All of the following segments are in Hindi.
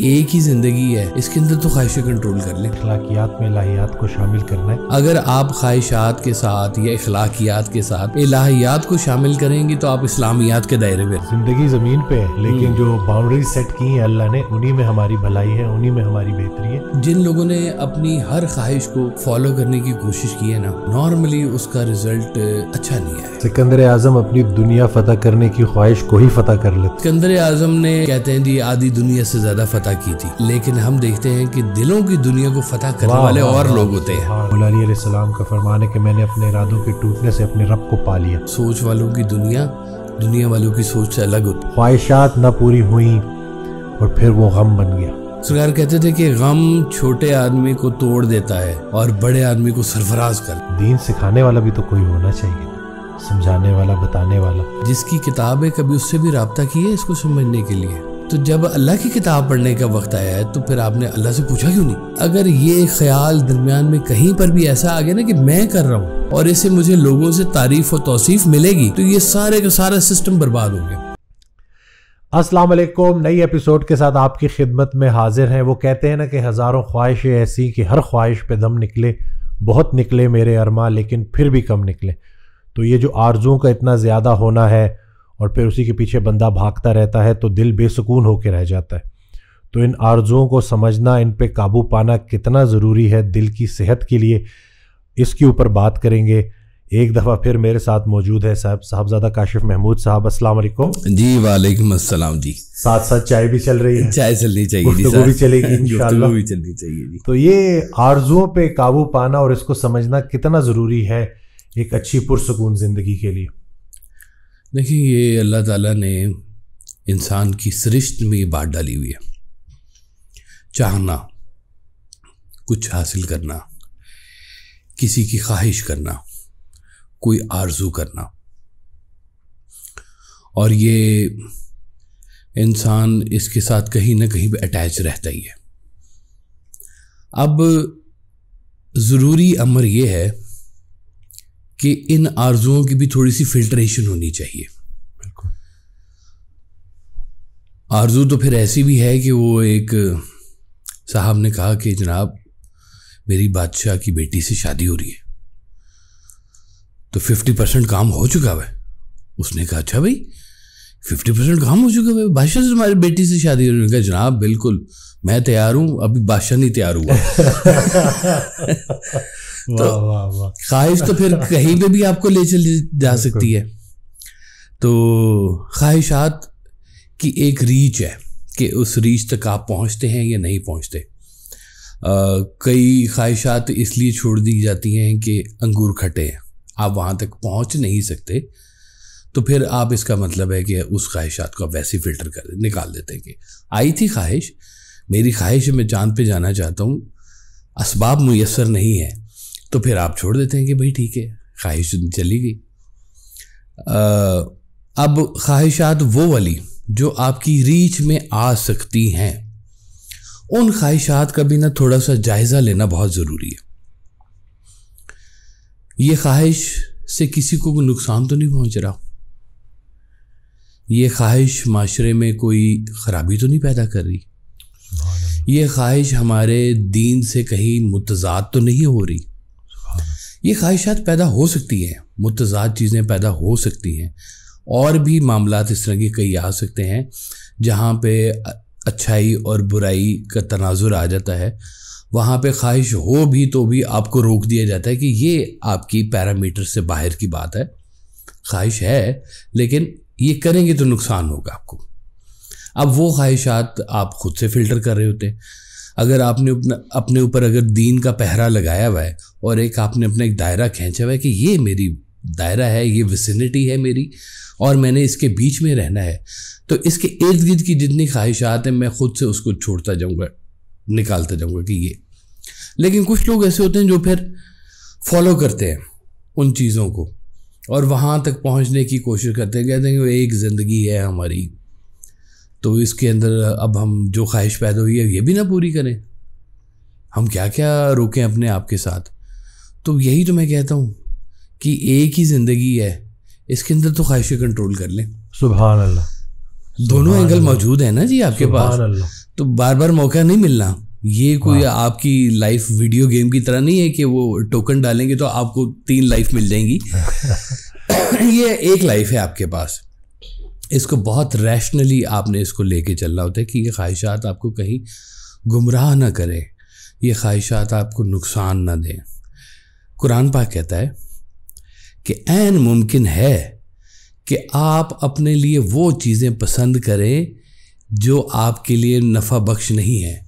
एक ही जिंदगी है इसके अंदर तो ख्वाहिशें कंट्रोल कर लें अखलाकियात में इलाहियात को शामिल करना है अगर आप ख्वाहिशात के साथ या अखलाकियात के साथ इलाहियात को शामिल करेंगे तो आप इस्लामियात के दायरे में जिंदगी जमीन पे है लेकिन हम्म। जो बाउंड्री सेट की है अल्लाह ने उन्हीं में हमारी भलाई है उन्हीं में हमारी बेहतरी है जिन लोगों ने अपनी हर ख्वाहिश को फॉलो करने की कोशिश की है ना नॉर्मली उसका रिजल्ट अच्छा नहीं है सिकंदर आजम अपनी दुनिया फतेह करने की ख्वाहिश को ही फतेह कर लेते सिकंदर आजम ने कहते हैं जी आधी दुनिया से ज्यादा फतह की थी लेकिन हम देखते हैं कि दिलों की दुनिया को फतह करने वाले और लोग होते हैं सलाम का फरमान है कि मैंने अपने इरादों के टूटने से अपने रब को पा लिया सोच वालों की दुनिया दुनिया वालों की सोच से अलग होती ख्वाहिशात न पूरी हुई और फिर वो गम बन गया सरकार कहते थे कि गम छोटे आदमी को तोड़ देता है और बड़े आदमी को सरफराज कर दीन सिखाने वाला भी तो कोई होना चाहिए समझाने वाला बताने वाला जिसकी किताबें कभी उससे भी रबता किए इसको समझने के लिए तो जब अल्लाह की किताब पढ़ने का वक्त आया है तो फिर आपने अल्लाह से पूछा क्यों नहीं अगर ये ख्याल दरमियान में कहीं पर भी ऐसा आ गया ना कि मैं कर रहा हूँ और इसे मुझे लोगों से तारीफ और तोसीफ मिलेगी तो ये सारे का सारा सिस्टम बर्बाद हो गया अस्सलाम वालेकुम नई एपिसोड के साथ आपकी खिदमत में हाजिर हैं वो कहते हैं ना कि हज़ारों ख्वाहिशें ऐसी कि हर ख्वाहिश पे दम निकले बहुत निकले मेरे अरमा लेकिन फिर भी कम निकले तो ये जो आर्जुओं का इतना ज़्यादा होना है और फिर उसी के पीछे बंदा भागता रहता है तो दिल बेसकून होकर रह जाता है तो इन आर्जुओं को समझना इन पर काबू पाना कितना ज़रूरी है दिल की सेहत के लिए इसके ऊपर बात करेंगे एक दफ़ा फिर मेरे साथ मौजूद है साहब साहबजादा काशिफ महमूद साहब अस्सलाम वालेकुम जी वालेकुम अस्सलाम जी साथ साथ चाय भी चल रही है चाय चलनी चाहिए जी भी चलेगी इंशाल्लाह भी चलनी चाहिए जी तो ये आरजुओं पे काबू पाना और इसको समझना कितना ज़रूरी है एक अच्छी पुरसकून ज़िंदगी के लिए देखिए ये अल्लाह ताला ने इंसान की सृष्ट में ये बात डाली हुई है चाहना कुछ हासिल करना किसी की ख्वाहिश करना कोई आरजू करना और ये इंसान इसके साथ कहीं ना कहीं अटैच रहता ही है अब ज़रूरी अमर ये है कि इन आरजुओं की भी थोड़ी सी फिल्ट्रेशन होनी चाहिए आरजू तो फिर ऐसी भी है कि वो एक साहब ने कहा कि जनाब मेरी बादशाह की बेटी से शादी हो रही है तो फिफ्टी परसेंट काम हो चुका है उसने कहा अच्छा भाई फिफ्टी परसेंट काम हो चुका है बादशाह से तुम्हारी बेटी से शादी हो रही है जनाब बिल्कुल मैं तैयार हूँ अभी बादशाह नहीं तैयार हुआ तो ख्वाहिश तो फिर कहीं पे भी आपको ले चली जा सकती है तो ख्वाहिशात की एक रीच है कि उस रीच तक आप पहुंचते हैं या नहीं पहुंचते कई ख्वाहिशात इसलिए छोड़ दी जाती हैं कि अंगूर खटे हैं आप वहाँ तक पहुँच नहीं सकते तो फिर आप इसका मतलब है कि उस ख्वाहिशात को आप वैसे ही फिल्टर कर निकाल देते हैं कि आई थी ख्वाहिश मेरी ख्वाहिश मैं चाँद पे जाना चाहता हूँ इसबाब मैसर नहीं है तो फिर आप छोड़ देते हैं कि भाई ठीक है ख्वाहिश चली गई अब ख्वाहिशात वो वाली जो आपकी रीच में आ सकती हैं उन ख्वाहिशात का भी ना थोड़ा सा जायज़ा लेना बहुत ज़रूरी है ये ख्वाहिश से किसी को नुकसान तो नहीं पहुंच रहा ये ख्वाहिश माशरे में कोई ख़राबी तो नहीं पैदा कर रही ये ख्वाहिश हमारे दीन से कहीं मुतजाद तो नहीं हो रही ये ख्वाहिशात पैदा हो सकती हैं मुतजाद चीज़ें पैदा हो सकती हैं और भी मामला इस तरह के कई आ सकते हैं जहाँ पे अच्छाई और बुराई का तनाजुर आ जाता है वहाँ पे ख्वाहिश हो भी तो भी आपको रोक दिया जाता है कि ये आपकी पैरामीटर से बाहर की बात है ख्वाहिश है लेकिन ये करेंगे तो नुकसान होगा आपको अब वो ख्वाहिशात आप खुद से फ़िल्टर कर रहे होते हैं अगर आपने अपने ऊपर अगर दीन का पहरा लगाया हुआ है और एक आपने अपना एक दायरा खींचा हुआ है कि ये मेरी दायरा है ये विसिनिटी है मेरी और मैंने इसके बीच में रहना है तो इसके इर्द गिर्द की जितनी ख्वाहिशात हैं मैं खुद से उसको छोड़ता जाऊँगा निकालता जाऊँगा कि ये लेकिन कुछ लोग ऐसे होते हैं जो फिर फॉलो करते हैं उन चीज़ों को और वहाँ तक पहुँचने की कोशिश करते हैं कहते हैं कि एक ज़िंदगी है हमारी तो इसके अंदर अब हम जो ख्वाहिश पैदा हुई है ये भी ना पूरी करें हम क्या क्या रोकें अपने आप के साथ तो यही तो मैं कहता हूँ कि एक ही ज़िंदगी है इसके अंदर तो ख्वाहिशें कंट्रोल कर लें सुबह अल्लाह दोनों एंगल मौजूद है ना जी आपके पास तो बार बार मौका नहीं मिलना ये कोई हाँ। आपकी लाइफ वीडियो गेम की तरह नहीं है कि वो टोकन डालेंगे तो आपको तीन लाइफ मिल जाएंगी ये एक लाइफ है आपके पास इसको बहुत रैशनली आपने इसको लेके चलना होता है कि ये ख्वाहिशात आपको कहीं गुमराह ना करें ये ख्वाहिशात आपको नुकसान ना दें कुरान पा कहता है कि एन मुमकिन है कि आप अपने लिए वो चीज़ें पसंद करें जो आपके लिए नफ़ा बख्श नहीं है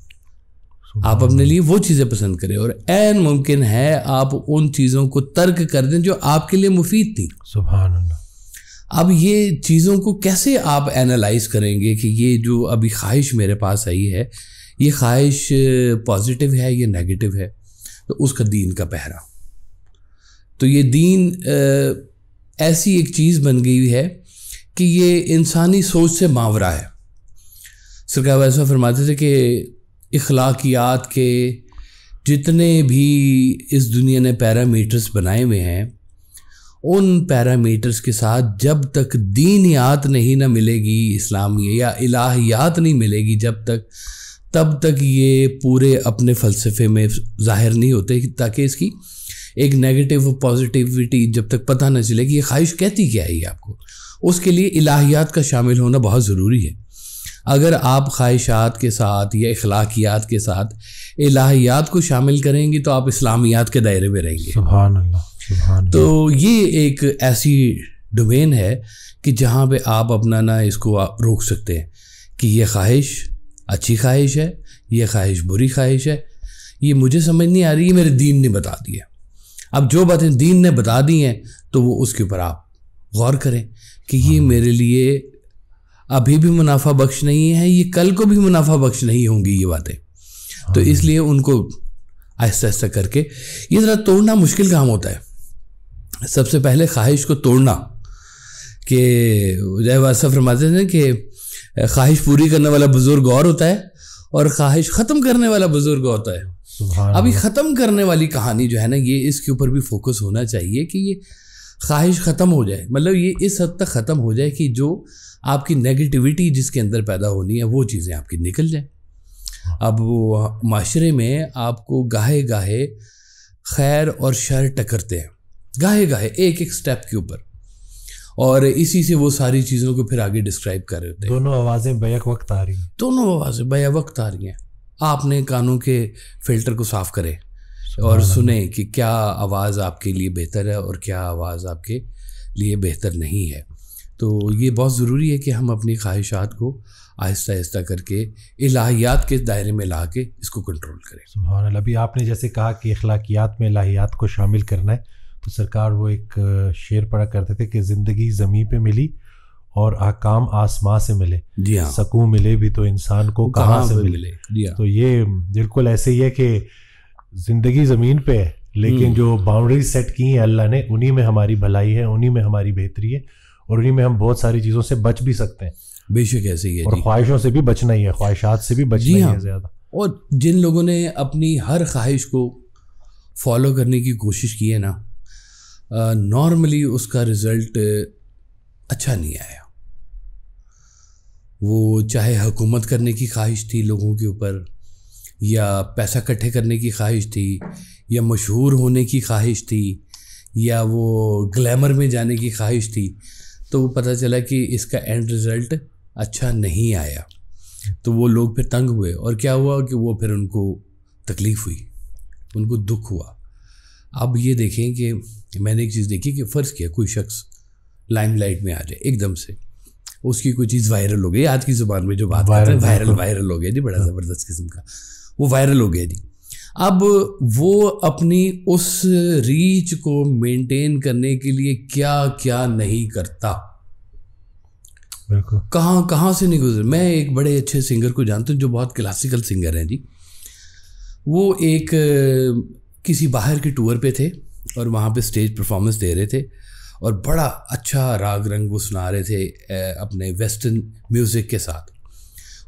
आप अपने लिए वो चीज़ें पसंद करें और एन मुमकिन है आप उन चीज़ों को तर्क कर दें जो आपके लिए मुफीद थी सुबह अब ये चीज़ों को कैसे आप एनालाइज करेंगे कि ये जो अभी ख्वाहिश मेरे पास आई है ये ख्वाहिश पॉजिटिव है ये नेगेटिव है तो उसका दीन का पहरा तो ये दीन ऐसी एक चीज़ बन गई है कि ये इंसानी सोच से मावरा है सरकार वैसा फरमाते थे कि इखलाकियात के जितने भी इस दुनिया ने पैरामीटर्स बनाए हुए हैं उन पैरामीटर्स के साथ जब तक दीनियात नहीं ना मिलेगी इस्लामी या इलाहियात नहीं मिलेगी जब तक तब तक ये पूरे अपने फलसफे में जाहिर नहीं होते ताकि इसकी एक नेगेटिव पॉजिटिविटी जब तक पता ना चले कि ये ख्वाहिश कहती क्या है ये आपको उसके लिए इलाहियात का शामिल होना बहुत ज़रूरी है अगर आप ख्वाहिशात के साथ या अखलाकियात के साथ इलाहियात को शामिल करेंगी तो आप इस्लामियात के दायरे में रहेंगे अल्लाह तो ये एक ऐसी डोमेन है कि जहाँ पे आप अपना ना इसको आप रोक सकते हैं कि ये ख्वाहिश अच्छी ख्वाहिश है ये ख्वाहिश बुरी ख्वाहिश है ये मुझे समझ नहीं आ रही है मेरे दीन ने बता दी है अब जो बातें दीन ने बता दी हैं तो वो उसके ऊपर आप गौर करें कि ये हाँ। मेरे लिए अभी भी मुनाफा बख्श नहीं है ये कल को भी मुनाफा बख्श नहीं होंगी ये बातें तो हाँ। इसलिए उनको आहिस्ता आहिस्ता करके ये ज़रा तोड़ना मुश्किल काम होता है सबसे पहले ख्वाहिश को तोड़ना कि जय वास्तव माते थे कि ख्वाहिश पूरी करने वाला बुज़ुर्ग और होता है और ख्वाहिश ख़त्म करने वाला बुज़ुर्ग होता है अभी ख़त्म करने वाली कहानी जो है ना ये इसके ऊपर भी फोकस होना चाहिए कि ये ख्वाहिश ख़त्म हो जाए मतलब ये इस हद तक ख़त्म हो जाए कि जो आपकी नेगेटिविटी जिसके अंदर पैदा होनी है वो चीज़ें आपकी निकल जाएँ हाँ। अब माशरे में आपको गाहे गाहे खैर और शर टकरते हैं गाहे गाहे एक एक स्टेप के ऊपर और इसी से वो सारी चीज़ों को फिर आगे डिस्क्राइब कर रहे थे दोनों आवाज़ें बैक वक्त आ रही हैं दोनों आवाज़ें बया वक्त आ रही हैं आपने कानों के फिल्टर को साफ़ करें और सुने कि क्या आवाज़ आपके लिए बेहतर है और क्या आवाज़ आपके लिए बेहतर नहीं है तो ये बहुत ज़रूरी है कि हम अपनी ख्वाहिशात को आहिस्ता आहिस्ता करके इलाहियात के दायरे में ला के इसको कंट्रोल करें सुबह अभी आपने जैसे कहा कि अखलाकियात में इलाहियात को शामिल करना है सरकार वो एक शेर पढ़ा करते थे कि ज़िंदगी जमीन पे मिली और आकाम आसमां से मिले जी हाँ। सकून मिले भी तो इंसान को कहाँ से मिले, मिले। हाँ। तो ये बिल्कुल ऐसे ही है कि ज़िंदगी ज़मीन पे है लेकिन हम्म। जो बाउंड्री सेट की है अल्लाह ने उन्हीं में हमारी भलाई है उन्हीं में हमारी बेहतरी है और उन्हीं में हम बहुत सारी चीज़ों से बच भी सकते हैं बेशक ऐसे ही है और ख्वाहिशों से भी बचना ही है ख्वाहिशात से भी बचना ही हाँ। है ज़्यादा और जिन लोगों ने अपनी हर ख्वाहिश को फॉलो करने की कोशिश की है ना नॉर्मली उसका रिज़ल्ट अच्छा नहीं आया वो चाहे हुकूमत करने की ख्वाहिश थी लोगों के ऊपर या पैसा इकट्ठे करने की ख्वाहिश थी या मशहूर होने की ख्वाहिश थी या वो ग्लैमर में जाने की ख्वाहिश थी तो वो पता चला कि इसका एंड रिज़ल्ट अच्छा नहीं आया तो वो लोग फिर तंग हुए और क्या हुआ कि वो फिर उनको तकलीफ़ हुई उनको दुख हुआ अब ये देखें कि मैंने एक चीज़ देखी कि फ़र्ज़ किया कोई शख्स लाइमलाइट में आ जाए एकदम से उसकी कोई चीज़ वायरल हो गई आज की ज़ुबान में जो बात वायरल है वायरल वायरल हो गया जी बड़ा हाँ। ज़बरदस्त किस्म का वो वायरल हो गया जी अब वो अपनी उस रीच को मेंटेन करने के लिए क्या क्या नहीं करता कहाँ कहाँ से नहीं गुजर मैं एक बड़े अच्छे सिंगर को जानता हूँ जो बहुत क्लासिकल सिंगर हैं जी वो एक किसी बाहर के टूर पे थे और वहाँ पे स्टेज परफॉर्मेंस दे रहे थे और बड़ा अच्छा राग रंग वो सुना रहे थे अपने वेस्टर्न म्यूज़िक के साथ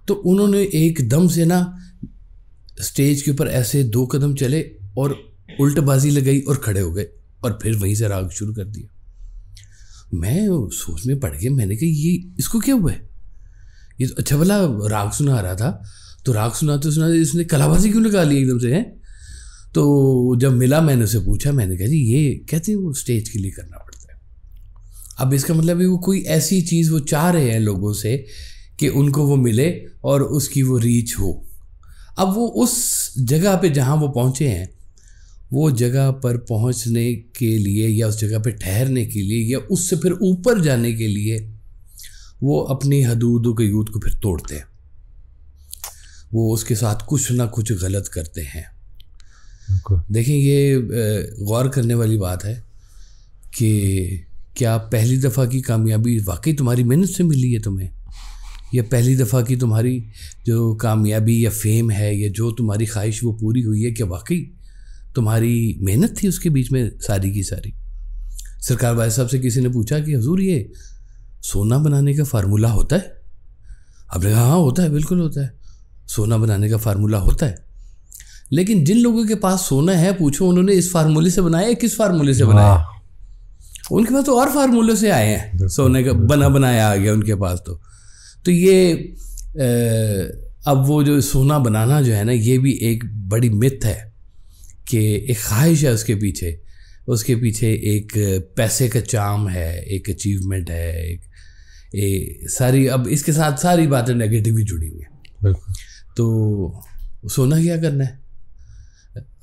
तो उन्होंने एक दम से ना स्टेज के ऊपर ऐसे दो कदम चले और उल्टबाजी लगाई और खड़े हो गए और फिर वहीं से राग शुरू कर दिया मैं सोच में पड़ गया मैंने कहा ये इसको क्या हुआ है ये तो अच्छा भला राग सुना रहा था तो राग सुनाते सुनाते इसने कलाबाजी क्यों लगा ली एकदम से हैं तो जब मिला मैंने उसे पूछा मैंने कहा जी ये कहते हैं वो स्टेज के लिए करना पड़ता है अब इसका मतलब है वो कोई ऐसी चीज़ वो चाह रहे हैं लोगों से कि उनको वो मिले और उसकी वो रीच हो अब वो उस जगह पे जहाँ वो पहुँचे हैं वो जगह पर पहुँचने के लिए या उस जगह पे ठहरने के लिए या उससे फिर ऊपर जाने के लिए वो अपनी हदूद यूद को फिर तोड़ते हैं वो उसके साथ कुछ ना कुछ गलत करते हैं देखें ये गौर करने वाली बात है कि क्या पहली दफ़ा की कामयाबी वाकई तुम्हारी मेहनत से मिली है तुम्हें या पहली दफ़ा की तुम्हारी जो कामयाबी या फेम है या जो तुम्हारी ख्वाहिश वो पूरी हुई है क्या वाकई तुम्हारी मेहनत थी उसके बीच में सारी की सारी सरकार वाले साहब से किसी ने पूछा कि हजूर ये सोना बनाने का फार्मूला होता है आपने कहा हाँ होता है बिल्कुल होता है सोना बनाने का फार्मूला होता है लेकिन जिन लोगों के पास सोना है पूछो उन्होंने इस फार्मूले से बनाया किस फार्मूले से बनाया उनके पास तो और फार्मूले से आए हैं सोने का बना बनाया आ गया उनके पास तो तो ये अब वो जो सोना बनाना जो है ना ये भी एक बड़ी मिथ है कि एक ख्वाहिश है उसके पीछे उसके पीछे एक पैसे का चाम है एक अचीवमेंट है एक ए, सारी अब इसके साथ सारी बातें नेगेटिव ही जुड़ी हुई हैं तो सोना क्या करना है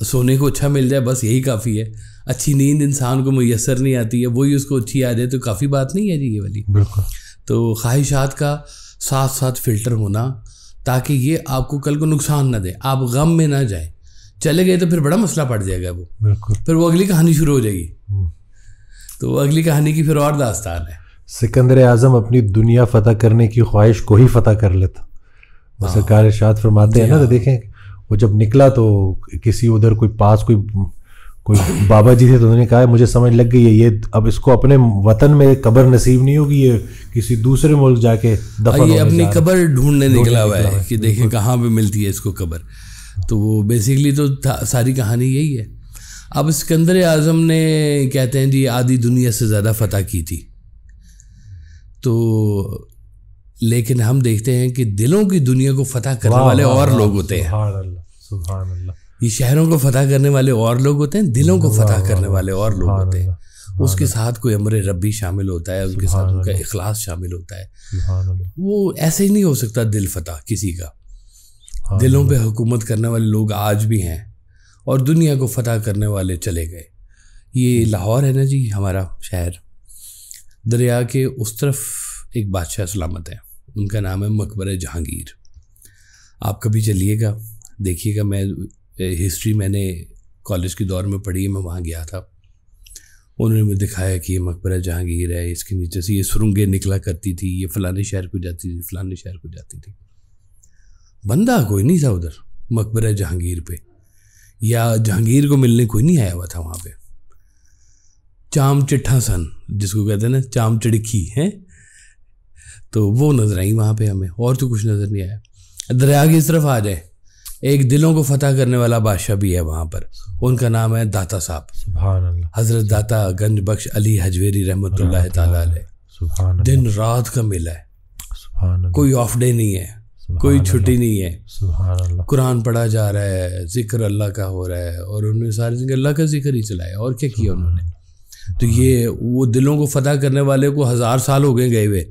सोने को अच्छा मिल जाए बस यही काफ़ी है अच्छी नींद इंसान को मैसर नहीं आती है वही उसको अच्छी आ जाए तो काफ़ी बात नहीं है जी ये वाली बिल्कुल तो ख्वाहिशात का साथ साथ फिल्टर होना ताकि ये आपको कल को नुकसान ना दे आप गम में ना जाए चले गए तो फिर बड़ा मसला पड़ जाएगा वो बिल्कुल फिर वो अगली कहानी शुरू हो जाएगी हम्म। तो अगली कहानी की फिर और दास्तान है सिकंदर आजम अपनी दुनिया फतह करने की ख्वाहिश को ही फतह कर लेता हाँ। सरकार शाद फरमाते हैं ना तो हाँ। देखें वो जब निकला तो किसी उधर कोई पास कोई कोई बाबा जी थे तो उन्होंने कहा मुझे समझ लग गई है ये अब इसको अपने वतन में कबर नसीब नहीं होगी ये किसी दूसरे मुल्क जाके दफन ये अपनी कबर ढूंढने निकला हुआ है कि देखें कहाँ पे मिलती है इसको कबर तो वो बेसिकली तो सारी कहानी यही है अब सिकंदर आज़म ने कहते हैं जी आधी दुनिया से ज़्यादा फतह की थी तो लेकिन हम देखते हैं कि दिलों की दुनिया को फतह करने वाले और लोग होते हैं ये शहरों को फतह करने वाले और लोग होते हैं दिलों को फतह करने वाले और लोग होते हैं उसके साथ कोई अमर रबी शामिल होता है उनके साथ उनका इखलास शामिल होता है वो ऐसे ही नहीं हो सकता दिल फतह किसी का हाँ, दिलों पे हाँ। हुकूमत करने वाले लोग आज भी हैं और दुनिया को फतह करने वाले चले गए ये लाहौर है ना जी हमारा शहर दरिया के उस तरफ एक बादशाह सलामत है उनका नाम है मकबर जहांगीर आप कभी चलिएगा देखिएगा मैं हिस्ट्री मैंने कॉलेज के दौर में पढ़ी है मैं वहाँ गया था उन्होंने मुझे दिखाया कि ये मकबरा जहांगीर है इसके नीचे से ये सुरंगें निकला करती थी ये फ़लाने शहर को जाती थी फ़लाने शहर को जाती थी बंदा कोई नहीं था उधर मकबरा जहांगीर पे या जहांगीर को मिलने कोई नहीं आया हुआ था वहाँ पे चाम चिट्ठा सन जिसको कहते हैं ना चाम चिड़खी हैं तो वो नज़र आई वहाँ पे हमें और तो कुछ नज़र नहीं आया दरिया की इस तरफ आ जाए एक दिलों को फतह करने वाला बादशाह भी है वहाँ पर उनका नाम है दाता साहब हज़रत दाता गंज बख्श अली हजवेरी रहमत दिन रात का मेला है कोई ऑफ डे नहीं है कोई छुट्टी नहीं है कुरान पढ़ा जा रहा है जिक्र अल्लाह का हो रहा है और उन्होंने सारी जगह अल्लाह का जिक्र ही चलाया और क्या किया उन्होंने तो ये वो दिलों को फतह करने वाले को हज़ार साल हो गए गए हुए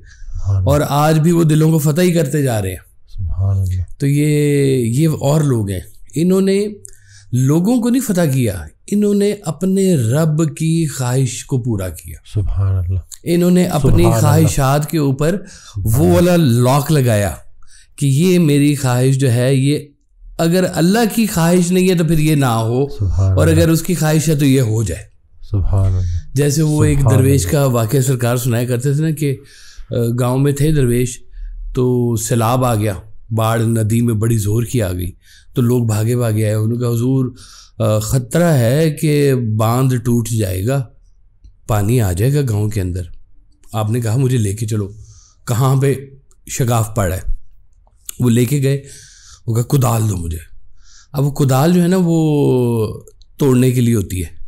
और आज भी वो दिलों को फतेह ही करते जा रहे हैं तो ये ये और लोग हैं इन्होंने लोगों को नहीं फतेह किया इन्होंने अपने रब की ख्वाहिश को पूरा किया सुबह इन्होंने अपनी ख्वाहिशात के ऊपर वो वाला लॉक लगाया कि ये मेरी ख्वाहिश जो है ये अगर अल्लाह की ख्वाहिश नहीं है तो फिर ये ना हो और अगर उसकी ख्वाहिश है तो ये हो जाए जैसे वो एक दरवेश का वाक्य सरकार सुनाया करते थे ना कि गांव में थे दरवेश तो सैलाब आ गया बाढ़ नदी में बड़ी ज़ोर की आ गई तो लोग भागे भागे आए उन्होंने कहा हजूर ख़तरा है कि बांध टूट जाएगा पानी आ जाएगा गांव के अंदर आपने कहा मुझे लेके चलो कहाँ पे शगाफ पड़ा है वो लेके गए वो कहा कुदाल दो मुझे अब वो कुदाल जो है ना वो तोड़ने के लिए होती है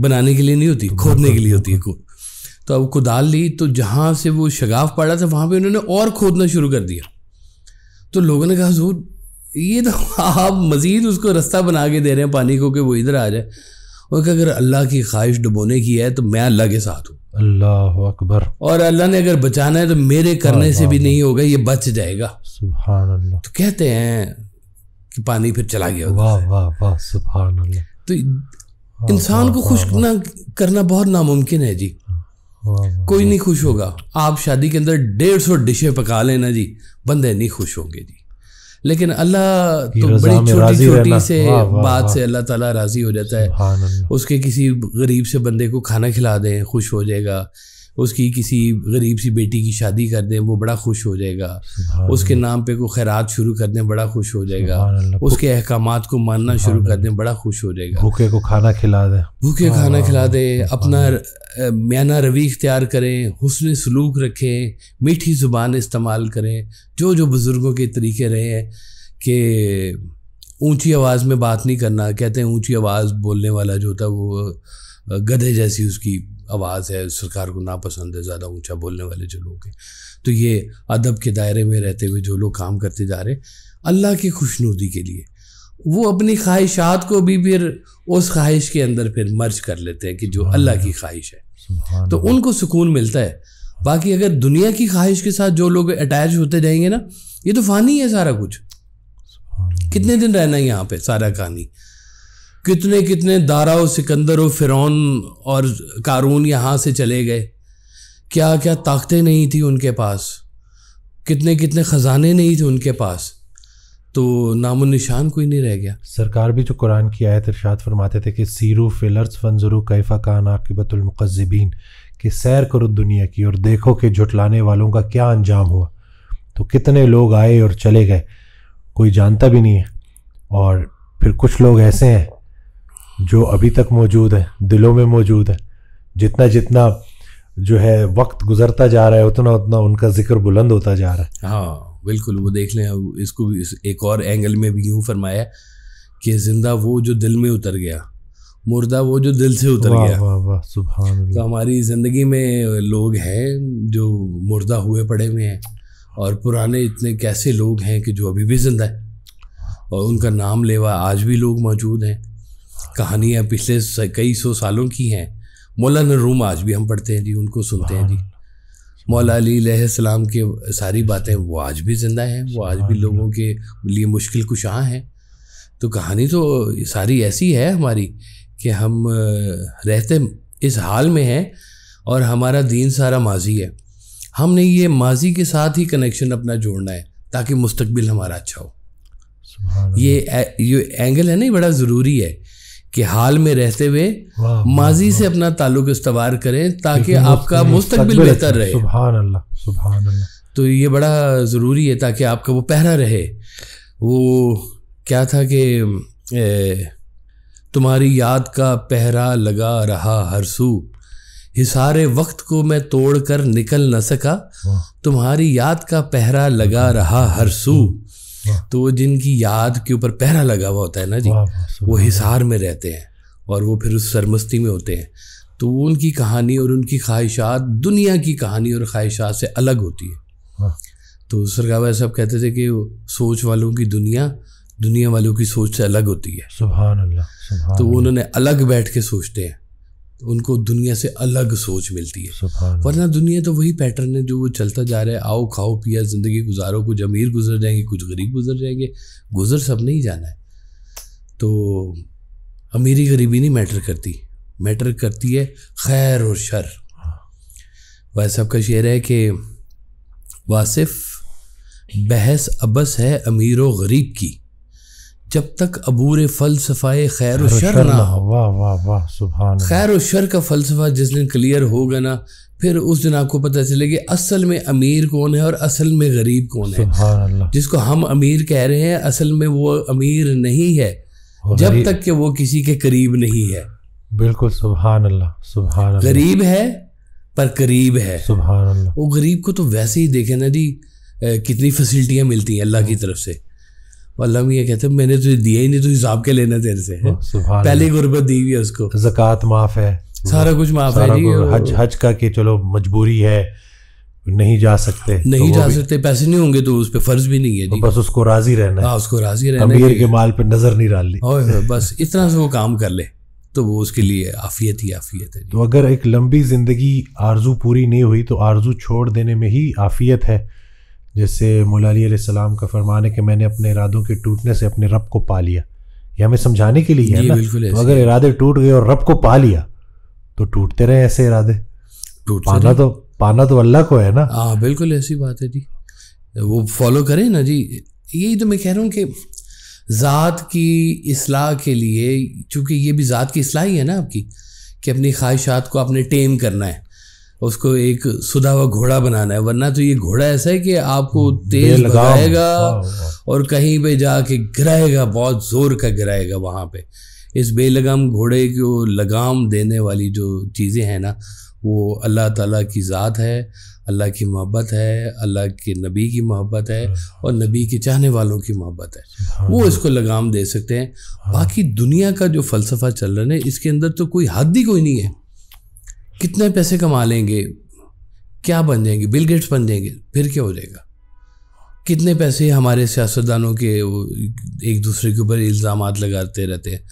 बनाने के लिए नहीं होती खोदने के लिए होती है तो अब कुदाल ली तो जहाँ से वो शगाव पड़ा था वहाँ पे उन्होंने और खोदना शुरू कर दिया तो लोगों ने कहा हजूर ये तो आप मज़ीद उसको रास्ता बना के दे रहे हैं पानी को कि वो इधर आ जाए और कहा अगर अल्लाह की ख्वाहिश डुबोने की है तो मैं अल्लाह के साथ हूँ अल्लाह अकबर और अल्लाह ने अगर बचाना है तो मेरे करने से भी नहीं होगा ये बच जाएगा तो कहते हैं कि पानी फिर चला गया वाह वाह तो वाह तो इंसान को खुश ना करना बहुत नामुमकिन है जी कोई नहीं खुश होगा आप शादी के अंदर डेढ़ सौ डिशे पका लेना जी बंदे नहीं खुश होंगे जी लेकिन अल्लाह तो बड़ी छोटी छोटी से बात से अल्लाह ताला राज़ी हो जाता है उसके किसी गरीब से बंदे को खाना खिला दें खुश हो जाएगा उसकी किसी गरीब सी बेटी की शादी कर दें वो बड़ा खुश हो जाएगा उसके नाम पे कोई खैरात शुरू कर दें बड़ा खुश हो जाएगा उसके अहकाम को मानना शुरू कर दें बड़ा खुश हो जाएगा भूखे को खाना खिला दें भूखे खाना खिला दें हाँ, अपना म्याना रवि इख्तियार करें हसन सलूक रखें मीठी ज़ुबान इस्तेमाल करें जो जो बुज़ुर्गों के तरीके रहे हैं कि ऊंची आवाज़ में बात नहीं करना कहते हैं ऊंची आवाज़ बोलने वाला जो होता है वो गधे जैसी उसकी आवाज़ है सरकार को नापसंद है ज़्यादा ऊंचा बोलने वाले जो लोग हैं तो ये अदब के दायरे में रहते हुए जो लोग काम करते जा रहे हैं अल्लाह की खुशनुदी के लिए वो अपनी ख्वाहिशात को भी फिर उस ख्वाहिश के अंदर फिर मर्ज कर लेते हैं कि जो अल्लाह की ख्वाहिश है तो उनको सुकून मिलता है बाकी अगर दुनिया की ख्वाहिश के साथ जो लोग अटैच होते जाएंगे ना ये तो फ़ानी है सारा कुछ कितने दिन रहना है यहाँ पे सारा कहानी कितने कितने दारा सिकंदर व फिरौन और कारून यहाँ से चले गए क्या क्या ताकतें नहीं थी उनके पास कितने कितने ख़जाने नहीं थे उनके पास तो नामो निशान कोई नहीं रह गया सरकार भी जो कुरान की आयत इरशाद फरमाते थे कि सीरू फिलर्स फंजरू कैफ़ा खान आकबतुलमकजबीन कि सैर करो दुनिया की और देखो कि जुटलाने वालों का क्या अंजाम हुआ तो कितने लोग आए और चले गए कोई जानता भी नहीं है और फिर कुछ लोग ऐसे हैं जो अभी तक मौजूद है दिलों में मौजूद है जितना जितना जो है वक्त गुजरता जा रहा है उतना उतना उनका जिक्र बुलंद होता जा रहा है हाँ बिल्कुल वो देख लें इसको इसको इस एक और एंगल में भी यूँ फरमाया कि जिंदा वो जो दिल में उतर गया मुर्दा वो जो दिल से उतर वा, गया वा, वा, सुबह तो हमारी ज़िंदगी में लोग हैं जो मुर्दा हुए पड़े हुए हैं और पुराने इतने कैसे लोग हैं कि जो अभी भी ज़िंदा है और उनका नाम लेवा आज भी लोग मौजूद हैं कहानियाँ पिछले कई सौ सालों की हैं मौलाना रूम आज भी हम पढ़ते हैं जी उनको सुनते हैं जी मौला अली सलाम के सारी बातें वो आज भी ज़िंदा हैं वो आज भी लोगों के लिए मुश्किल कुशाह हैं तो कहानी तो सारी ऐसी है हमारी कि हम रहते इस हाल में हैं और हमारा दीन सारा माजी है हमने ये माजी के साथ ही कनेक्शन अपना जोड़ना है ताकि मुस्तबिल हमारा अच्छा हो ये ये एंगल है ना बड़ा ज़रूरी है कि हाल में रहते हुए माजी से अपना ताल्लुक इस्तवार करें ताकि आपका मुस्तकबिल बेहतर रहे सुबहान अल्लाह अल्लाह तो ये बड़ा ज़रूरी है ताकि आपका वो पहरा रहे वो क्या था कि तुम्हारी याद का पहरा लगा रहा हर सू हिसारे वक्त को मैं तोड़ कर निकल न सका तुम्हारी याद का पहरा लगा रहा हर सू हाँ। तो वो जिनकी याद के ऊपर पहरा लगा हुआ होता है ना जी वो हिसार में रहते हैं और वो फिर उस सरमस्ती में होते हैं तो वो उनकी कहानी और उनकी ख्वाहिशात दुनिया की कहानी और ख्वाहिशात से अलग होती है हाँ। तो सरगावा साहब कहते थे कि सोच वालों की दुनिया दुनिया वालों की सोच से अलग होती है सुबह अल्लाह तो वो उन्होंने अलग बैठ के सोचते हैं उनको दुनिया से अलग सोच मिलती है वरना दुनिया तो वही पैटर्न है जो वो चलता जा रहा है आओ खाओ पिया ज़िंदगी गुजारो कुछ अमीर गुजर जाएंगे कुछ गरीब गुजर जाएंगे गुजर सब नहीं जाना है तो अमीरी गरीबी नहीं मैटर करती मैटर करती है खैर और शर वाह का शेर है कि वासिफ बहस अबस है अमीर व गरीब की जब तक अबूर फलसफाए खैर शर ना खैर शर का फलसफा जिस दिन क्लियर होगा ना फिर उस दिन आपको पता चलेगा असल में अमीर कौन है और असल में गरीब कौन है जिसको हम अमीर कह रहे हैं असल में वो अमीर नहीं है जब तक कि वो किसी के करीब नहीं है बिल्कुल सुबहान अल्लाह सुबहान गरीब है पर करीब है सुबहान अल्लाह वो गरीब को तो वैसे ही देखे ना जी कितनी फैसिलिटियाँ मिलती हैं अल्लाह की तरफ से वल्लम मियाँ कहते मैंने तुझे तो दिया ही नहीं तो हिसाब के लेना तेरे से पहले ही गुर्बत दी हुई है उसको जक़ात माफ़ है सारा कुछ माफ़ है जी हज हज का कि चलो मजबूरी है नहीं जा सकते तो नहीं तो जा सकते पैसे नहीं होंगे तो उस पर फर्ज भी नहीं है जी तो बस उसको राजी रहना आ, हाँ, उसको राजी रहना अमीर के माल पे नजर नहीं डालनी और बस इस तरह से वो काम कर ले तो वो उसके लिए आफियत ही आफियत है तो अगर एक लंबी ज़िंदगी आरजू पूरी नहीं हुई तो आरजू छोड़ देने में ही आफियत है जैसे मौलाली सलाम का फरमान है कि मैंने अपने इरादों के टूटने से अपने रब को पा लिया ये हमें समझाने के लिए है ना तो अगर इरादे टूट गए और रब को पा लिया तो टूटते रहे ऐसे इरादे टूट पाना तो पाना तो अल्लाह को है ना हाँ बिल्कुल ऐसी बात है जी वो फॉलो करें ना जी यही तो मैं कह रहा हूँ कि ज़ात की असलाह के लिए चूँकि ये भी ज़ात की असलाह ही है ना आपकी कि अपनी ख्वाहिशात को आपने टेम करना है उसको एक सुधा हुआ घोड़ा बनाना है वरना तो ये घोड़ा ऐसा है कि आपको हम्म, तेज लगाएगा और कहीं पे जाके गिराएगा बहुत जोर का गिराएगा वहाँ पे इस बेलगाम घोड़े को लगाम देने वाली जो चीज़ें हैं ना वो अल्लाह ताला की ज़ात है अल्लाह की मोहब्बत है अल्लाह के नबी की मोहब्बत है और नबी के चाहने वालों की मोहब्बत है वो इसको लगाम दे सकते हैं हाँ। बाकी दुनिया का जो फ़लसफ़ा चल रहा है इसके अंदर तो कोई हद ही कोई नहीं है कितने पैसे कमा लेंगे क्या बन जाएंगे बिल गेट्स बन जाएंगे फिर क्या हो जाएगा कितने पैसे हमारे सियासतदानों के एक दूसरे के ऊपर इल्ज़ाम लगाते रहते हैं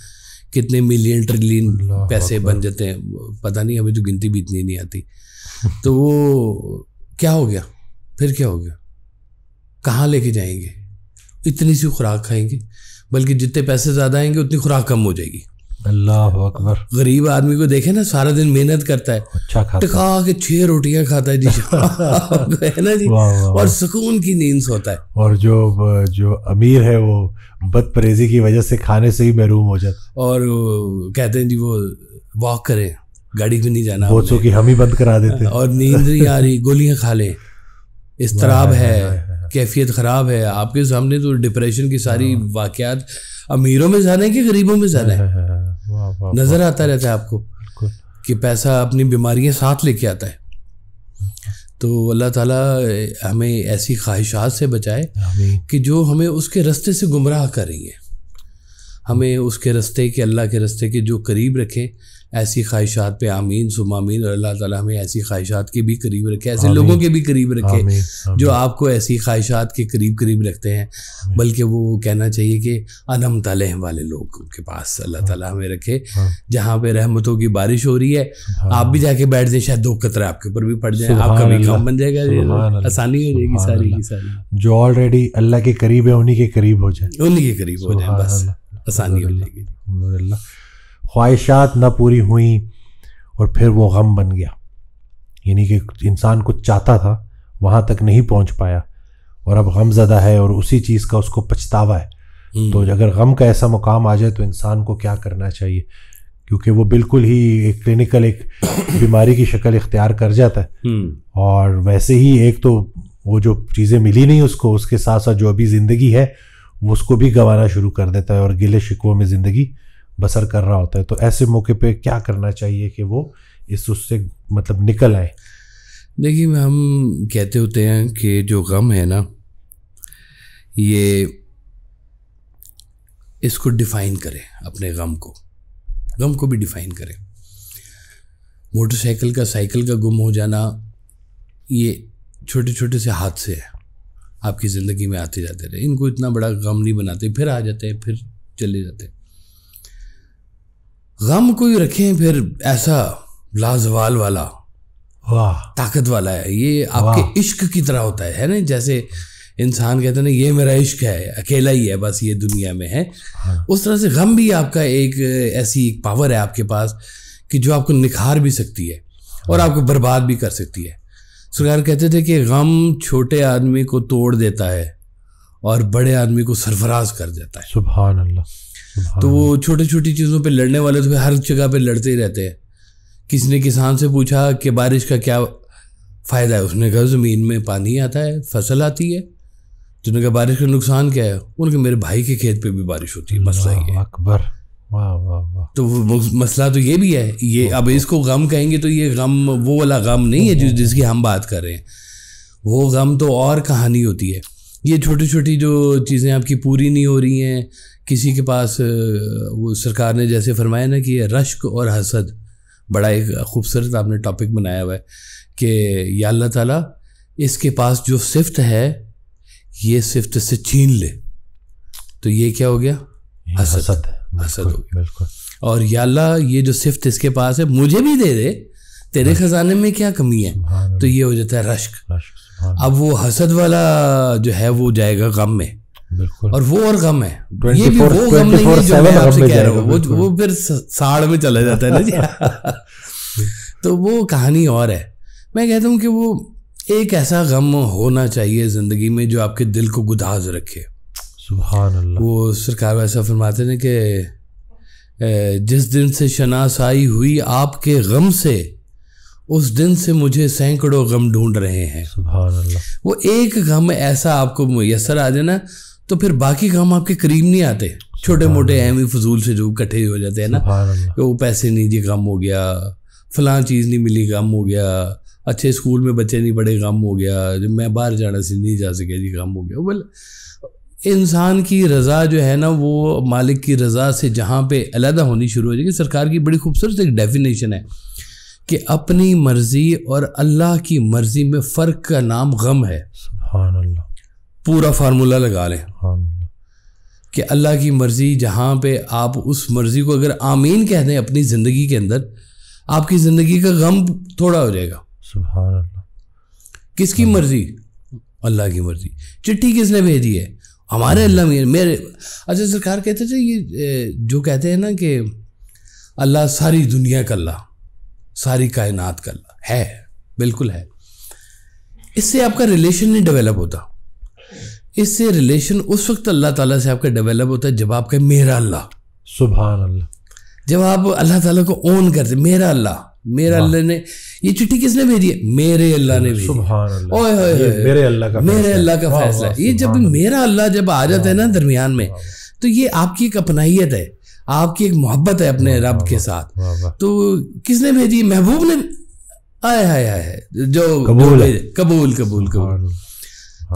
कितने मिलियन ट्रिलियन पैसे बन जाते हैं पता नहीं हमें तो गिनती भी इतनी नहीं आती तो वो क्या हो गया फिर क्या हो गया कहाँ लेके जाएंगे इतनी सी खुराक खाएंगे बल्कि जितने पैसे ज़्यादा आएंगे उतनी खुराक कम हो जाएगी अल्लाह अकबर गरीब आदमी को देखे ना सारा दिन मेहनत करता है अच्छा खाता के छह रोटियां खाता है जी है ना जी वाँ, वाँ, और सुकून की नींद सोता है और जो जो अमीर है वो बदपरेजी की वजह से खाने से ही महरूम हो जाता और कहते हैं जी वो वॉक करें गाड़ी में नहीं जाना वो की हम ही बंद करा देते और नींद नहीं आ रही गोलियां खा ले इस है कैफियत ख़राब है आपके सामने तो डिप्रेशन की सारी हाँ। वाक़ात अमीरों में जाना है कि गरीबों में जाना है हाँ, हाँ, हाँ, नजर आता रहता है आपको कि पैसा अपनी बीमारियां साथ लेके आता है तो अल्लाह ताला हमें ऐसी ख्वाहिशात से बचाए कि जो हमें उसके रास्ते से गुमराह करेंगे हमें उसके रास्ते के अल्लाह के रास्ते के जो करीब रखे ऐसी ख्वाहिशात पे आमीन सुम आमीन और अल्लाह ताला हमें ऐसी ख्वाहिशात के भी करीब रखे ऐसे लोगों के भी करीब रखे आमें, आमें। जो आपको ऐसी ख्वाहिशात के करीब करीब रखते हैं बल्कि वो कहना चाहिए कि अनम तले वाले लोग के पास अल्लाह ताला हाँ। हमें रखे हाँ। जहाँ पे रहमतों की बारिश हो रही है हाँ। आप भी जाके बैठ जाए शायद दो कतरे आपके ऊपर भी पड़ जाए आपका भी काम बन जाएगा आसानी हो जाएगी सारी की सारी जो ऑलरेडी अल्लाह के करीब है उन्हीं के करीब हो जाए उन्हीं के करीब हो जाए बस आसानी हो जाएगी ख्वाहिशात ना पूरी हुई और फिर वो गम बन गया यानी कि इंसान कुछ चाहता था वहाँ तक नहीं पहुँच पाया और अब गमजदा है और उसी चीज़ का उसको पछतावा है हम्म। तो अगर गम का ऐसा मुकाम आ जाए तो इंसान को क्या करना चाहिए क्योंकि वो बिल्कुल ही एक क्लिनिकल एक बीमारी की शक्ल इख्तियार कर जाता है हम्म। और वैसे ही एक तो वो जो चीज़ें मिली नहीं उसको उसके साथ साथ जो अभी ज़िंदगी है वो उसको भी गंवाना शुरू कर देता है और गिले शिकवों में ज़िंदगी बसर कर रहा होता है तो ऐसे मौके पे क्या करना चाहिए कि वो इस उससे मतलब निकल आए देखिए हम कहते होते हैं कि जो गम है ना ये इसको डिफ़ाइन करें अपने गम को गम को भी डिफ़ाइन करें मोटरसाइकिल का साइकिल का गुम हो जाना ये छोटे छोटे से हादसे हैं आपकी ज़िंदगी में आते जाते रहे इनको इतना बड़ा गम नहीं बनाते फिर आ जाते हैं फिर चले जाते हैं गम कोई रखें फिर ऐसा लाजवाल वाला वाह ताकत वाला है ये आपके इश्क की तरह होता है है ना जैसे इंसान कहते हैं ना ये मेरा इश्क है अकेला ही है बस ये दुनिया में है हाँ। उस तरह से गम भी आपका एक ऐसी एक पावर है आपके पास कि जो आपको निखार भी सकती है और हाँ। आपको बर्बाद भी कर सकती है सरकार कहते थे कि गम छोटे आदमी को तोड़ देता है और बड़े आदमी को सरफराज कर देता है सुबह अल्लाह तो वो छोटी छोटी चीज़ों पे लड़ने वाले तो हर जगह पे लड़ते ही रहते हैं किसी ने किसान से पूछा कि बारिश का क्या फ़ायदा है उसने कहा ज़मीन में पानी आता है फसल आती है तो उन्होंने कहा बारिश का नुकसान क्या है उनके मेरे भाई के खेत पे भी बारिश होती है मसला ये अकबर तो मसला तो ये भी है ये अब इसको गम कहेंगे तो ये गम वो वाला गम नहीं है जिस जिसकी हम बात कर रहे हैं वो गम तो और कहानी होती है ये छोटी छोटी जो चीज़ें आपकी पूरी नहीं हो रही हैं किसी के पास वो सरकार ने जैसे फरमाया ना कि रश्क और हसद बड़ा एक खूबसूरत आपने टॉपिक बनाया हुआ है कि या अल्लाह ताला इसके पास जो सिफ्त है ये सिफ्त से छीन ले तो ये क्या हो गया हसद हसद, हसद हो गया बिल्कुल और या अल्लाह ये जो सिफ्त इसके पास है मुझे भी दे दे तेरे हाँ। खजाने में क्या कमी है तो ये हो जाता है रश्क अब वो हसद वाला जो है वो जाएगा गम में और वो और गम है ये भी वो गम नहीं है जो मैं आपसे कह रहा हूँ वो वो फिर साड़ में चला जाता है ना जी तो वो कहानी और है मैं कहता हूँ कि वो एक ऐसा गम होना चाहिए ज़िंदगी में जो आपके दिल को गुदाज रखे सुबह अल्लाह वो सरकार ऐसा फरमाते ना कि जिस दिन से शनासाई हुई आपके गम से उस दिन से मुझे सैकड़ों गम ढूंढ रहे हैं अल्लाह वो एक गम ऐसा आपको मैसर आ जाए ना तो फिर बाकी काम आपके करीब नहीं आते छोटे मोटे अहम ही फजूल से जो इकट्ठे हो जाते हैं ना कि वो पैसे नहीं दिए कम हो गया फलां चीज़ नहीं मिली कम हो गया अच्छे स्कूल में बच्चे नहीं पढ़े कम हो गया जब मैं बाहर जाना से नहीं जा सके जी कम हो गया वेल इंसान की रज़ा जो है ना वो मालिक की रज़ा से जहाँ पे अलहदा होनी शुरू हो जाएगी सरकार की बड़ी खूबसूरत एक डेफिनेशन है कि अपनी मर्ज़ी और अल्लाह की मर्ज़ी में फ़र्क का नाम गम है सुबह पूरा फार्मूला लगा लें हाँ। कि अल्लाह की मर्ज़ी जहाँ पे आप उस मर्ज़ी को अगर आमीन कह दें अपनी ज़िंदगी के अंदर आपकी ज़िंदगी का गम थोड़ा हो जाएगा किसकी मर्ज़ी अल्लाह की मर्ज़ी चिट्ठी किसने भेजी है हमारे अल्लाह मेरे अच्छा सरकार कहते थे ये जो कहते हैं ना कि अल्लाह सारी दुनिया का अल्लाह सारी कायनात का अल्लाह है बिल्कुल है इससे आपका रिलेशन नहीं डेवलप होता इससे रिलेशन उस वक्त अल्लाह ताला से आपका डेवलप होता है जब आप कहें मेरा अल्लाह सुबह अल्लाह जब आप अल्लाह ताला को ओन करते मेरा अल्लाह मेरा अल्लाह ने ये चिट्ठी किसने भेजी है मेरे अल्लाह ने भेजी ओए मेरे अल्लाह का मेरे अल्लाह का फैसला ये जब मेरा अल्लाह जब आ जाता है ना दरमियान में तो ये आपकी एक अपनाइत है आपकी एक मोहब्बत है अपने रब के साथ तो किसने भेजी महबूब ने आय हाय हाय जो कबूल कबूल कबूल कबूल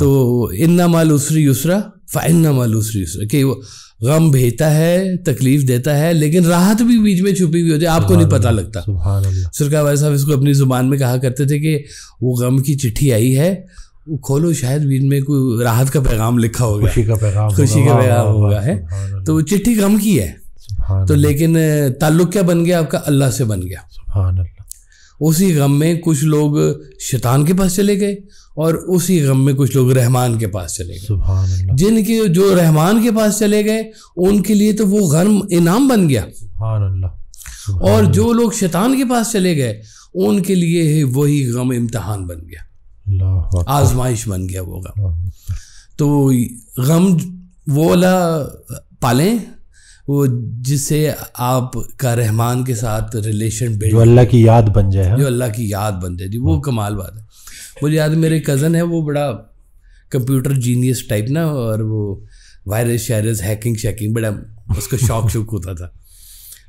तो इन्ना माल उसरी उसरा फाइन्ना माल उसरी उसरा कि वो गम भेजता है तकलीफ देता है लेकिन राहत भी बीच में छुपी हुई होती है आपको नहीं पता लगता सरकार भाई साहब इसको अपनी जुबान में कहा करते थे कि वो गम की चिट्ठी आई है वो खोलो शायद बीच में कोई राहत का पैगाम लिखा होगा खुशी का पैगाम खुशी का हाँ, पैगाम हाँ, होगा है तो चिट्ठी गम की है तो लेकिन ताल्लुक क्या बन गया आपका अल्लाह से बन गया अल्लाह उसी गम में कुछ लोग शैतान के पास चले गए और उसी गम में कुछ लोग रहमान के पास चले गए जिनके जो रहमान के पास चले गए उनके लिए तो वो गम इनाम बन गया और जो लोग शैतान के पास चले गए उनके लिए वही गम इम्तहान बन गया आजमाइश बन गया वो गम तो गम वो वाला पालें वो जिससे आपका रहमान के साथ रिलेशन बिल्ड जो अल्लाह की याद बन जाए हाँ। जो अल्लाह की याद बन जाए जी वो कमाल बात है मुझे याद मेरे कज़न है वो बड़ा कंप्यूटर जीनियस टाइप ना और वो वायरस शायरस हैकिंग शैकिंग बड़ा उसका शौक शौक होता था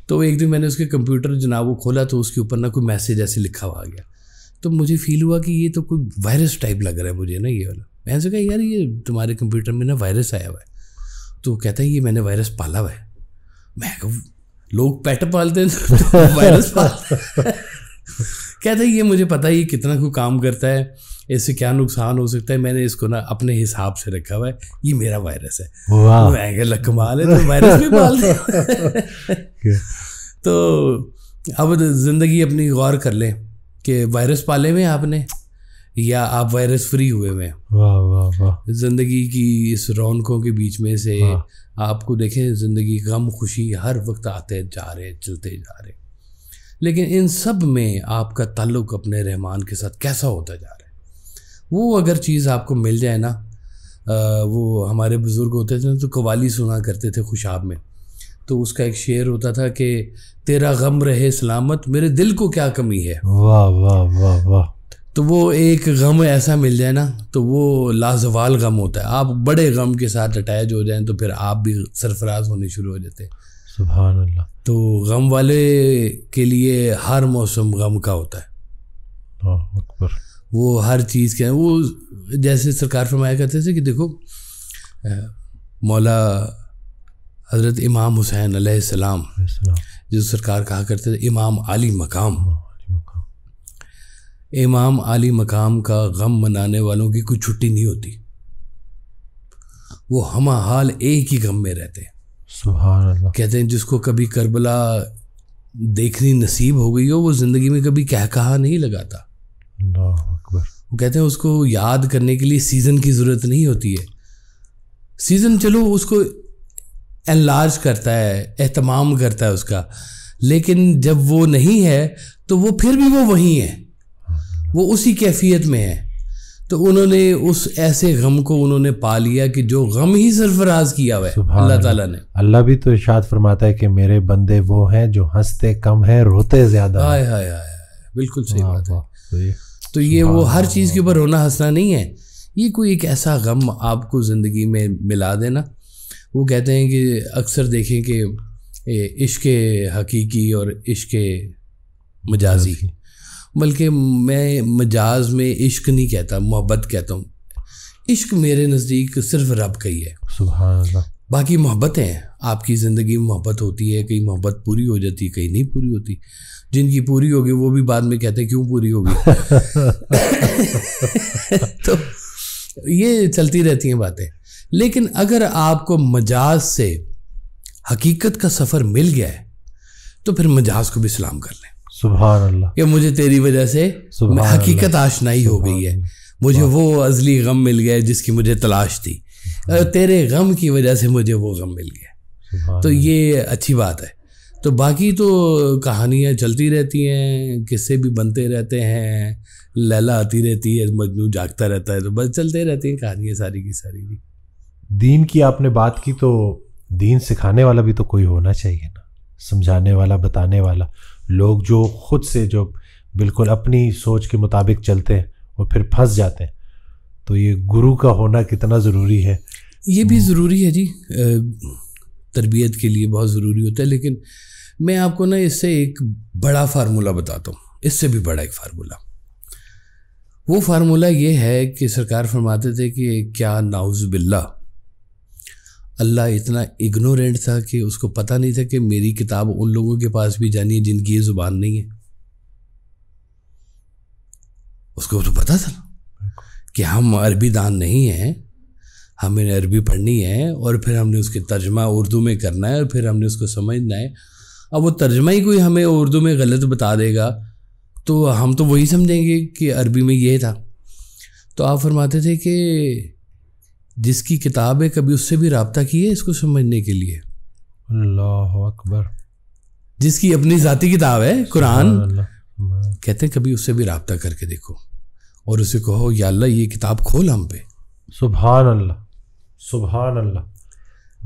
तो एक दिन मैंने उसके कंप्यूटर जनाब वो खोला तो उसके ऊपर ना कोई मैसेज ऐसे लिखा हुआ आ गया तो मुझे फील हुआ कि ये तो कोई वायरस टाइप लग रहा है मुझे ना ये वाला मैंने सोचा यार ये तुम्हारे कंप्यूटर में ना वायरस आया हुआ है तो कहता है ये मैंने वायरस पाला हुआ है मैं लोग पेट पालते हैं तो वायरस तो पालते कहते ये मुझे पता ही कितना को काम करता है इससे क्या नुकसान हो सकता है मैंने इसको ना अपने हिसाब से रखा हुआ है ये मेरा वायरस है मैं कमाल है तो वायरस भी पाल तो अब ज़िंदगी अपनी गौर कर लें कि वायरस पाले हुए आपने या आप वायरस फ्री हुए हुए हैं ज़िंदगी की इस रौनकों के बीच में से हाँ। आपको देखें ज़िंदगी गम खुशी हर वक्त आते जा रहे चलते जा रहे लेकिन इन सब में आपका ताल्लुक अपने रहमान के साथ कैसा होता जा रहा है वो अगर चीज़ आपको मिल जाए ना वो हमारे बुज़ुर्ग होते थे तो कवाली सुना करते थे खुशाब में तो उसका एक शेर होता था कि तेरा गम रहे सलामत मेरे दिल को क्या कमी है वाह वाह वाह वाह तो वो एक गम ऐसा मिल जाए ना तो वो लाजवाल गम होता है आप बड़े गम के साथ अटैच हो जाएं तो फिर आप भी सरफराज होने शुरू हो जाते हैं अल्लाह तो गम वाले के लिए हर मौसम गम का होता है अकबर वो हर चीज़ के वो जैसे सरकार फरमाया करते थे कि देखो मौला हज़रत इमाम हुसैन आलाम जो सरकार कहा करते थे इमाम अली मकाम इमाम आली मकाम का गम मनाने वालों की कोई छुट्टी नहीं होती वो हम हाल एक ही गम में रहते हैं सुबह कहते हैं जिसको कभी करबला देखनी नसीब हो गई हो वो ज़िंदगी में कभी कह कहा नहीं लगाता अकबर वो कहते हैं उसको याद करने के लिए सीज़न की ज़रूरत नहीं होती है सीज़न चलो उसको एनलार्ज करता है एहतमाम करता है उसका लेकिन जब वो नहीं है तो वो फिर भी वो वहीं है वो उसी कैफियत में है तो उन्होंने उस ऐसे गम को उन्होंने पा लिया कि जो गम ही सरफराज किया हुआ है अल्लाह ताला ने अल्लाह भी तो इर्शाद फरमाता है कि मेरे बंदे वो हैं जो हंसते कम हैं रोते ज़्यादा हाय हाय हाय बिल्कुल सही बात है तो ये, तो ये वो हर चीज़ के ऊपर रोना हंसना नहीं है ये कोई एक ऐसा गम आपको ज़िंदगी में मिला देना वो कहते हैं कि अक्सर देखें कि इश्क हकीकी और इश्क मजाजी बल्कि मैं मजाज में इश्क नहीं कहता मोहब्बत कहता हूँ इश्क मेरे नज़दीक सिर्फ रब का ही है सुबह बाकी मोहब्बतें आपकी ज़िंदगी में मोहब्बत होती है कहीं मोहब्बत पूरी हो जाती है कहीं नहीं पूरी होती जिनकी पूरी होगी वो भी बाद में कहते हैं क्यों पूरी होगी तो ये चलती रहती हैं बातें लेकिन अगर आपको मजाज से हकीकत का सफ़र मिल गया है तो फिर मजाज को भी सलाम कर लें सुबह कि मुझे तेरी वजह से हकीकत आशनाई हो गई है मुझे वो अजली गम मिल गया जिसकी मुझे तलाश थी तेरे गम की वजह से मुझे वो गम मिल गया तो ये अच्छी बात है तो बाकी तो कहानियाँ चलती रहती हैं किस्से भी बनते रहते हैं लैला आती रहती है मजनू जागता रहता है तो बस चलते रहती हैं कहानियाँ सारी की सारी भी दीन की आपने बात की तो दीन सिखाने वाला भी तो कोई होना चाहिए ना समझाने वाला बताने वाला लोग जो खुद से जो बिल्कुल अपनी सोच के मुताबिक चलते हैं और फिर फंस जाते हैं तो ये गुरु का होना कितना ज़रूरी है ये भी हम्म। ज़रूरी है जी तरबियत के लिए बहुत ज़रूरी होता है लेकिन मैं आपको ना इससे एक बड़ा फार्मूला बताता हूँ इससे भी बड़ा एक फार्मूला वो फार्मूला ये है कि सरकार फरमाते थे कि क्या नाउज़ बिल्ला अल्लाह इतना इग्नोरेंट था कि उसको पता नहीं था कि मेरी किताब उन लोगों के पास भी जानी है जिनकी ये ज़ुबान नहीं है उसको तो पता था ना कि हम अरबी दान नहीं हैं हमें अरबी पढ़नी है और फिर हमने उसके तर्जमा उर्दू में करना है और फिर हमने उसको समझना है अब वो तर्जमा ही कोई हमें उर्दू में गलत बता देगा तो हम तो वही समझेंगे कि अरबी में ये था तो आप फरमाते थे कि जिसकी किताब है कभी उससे भी रबता किया इसको समझने के लिए अल्लाह अकबर जिसकी अपनी ज़ाती किताब है कुरान कहते हैं कभी उससे भी रबता करके देखो और उसे कहो या अल्लाह ये किताब खोल हम पे सुबहान अल्लाह सुबहान अल्लाह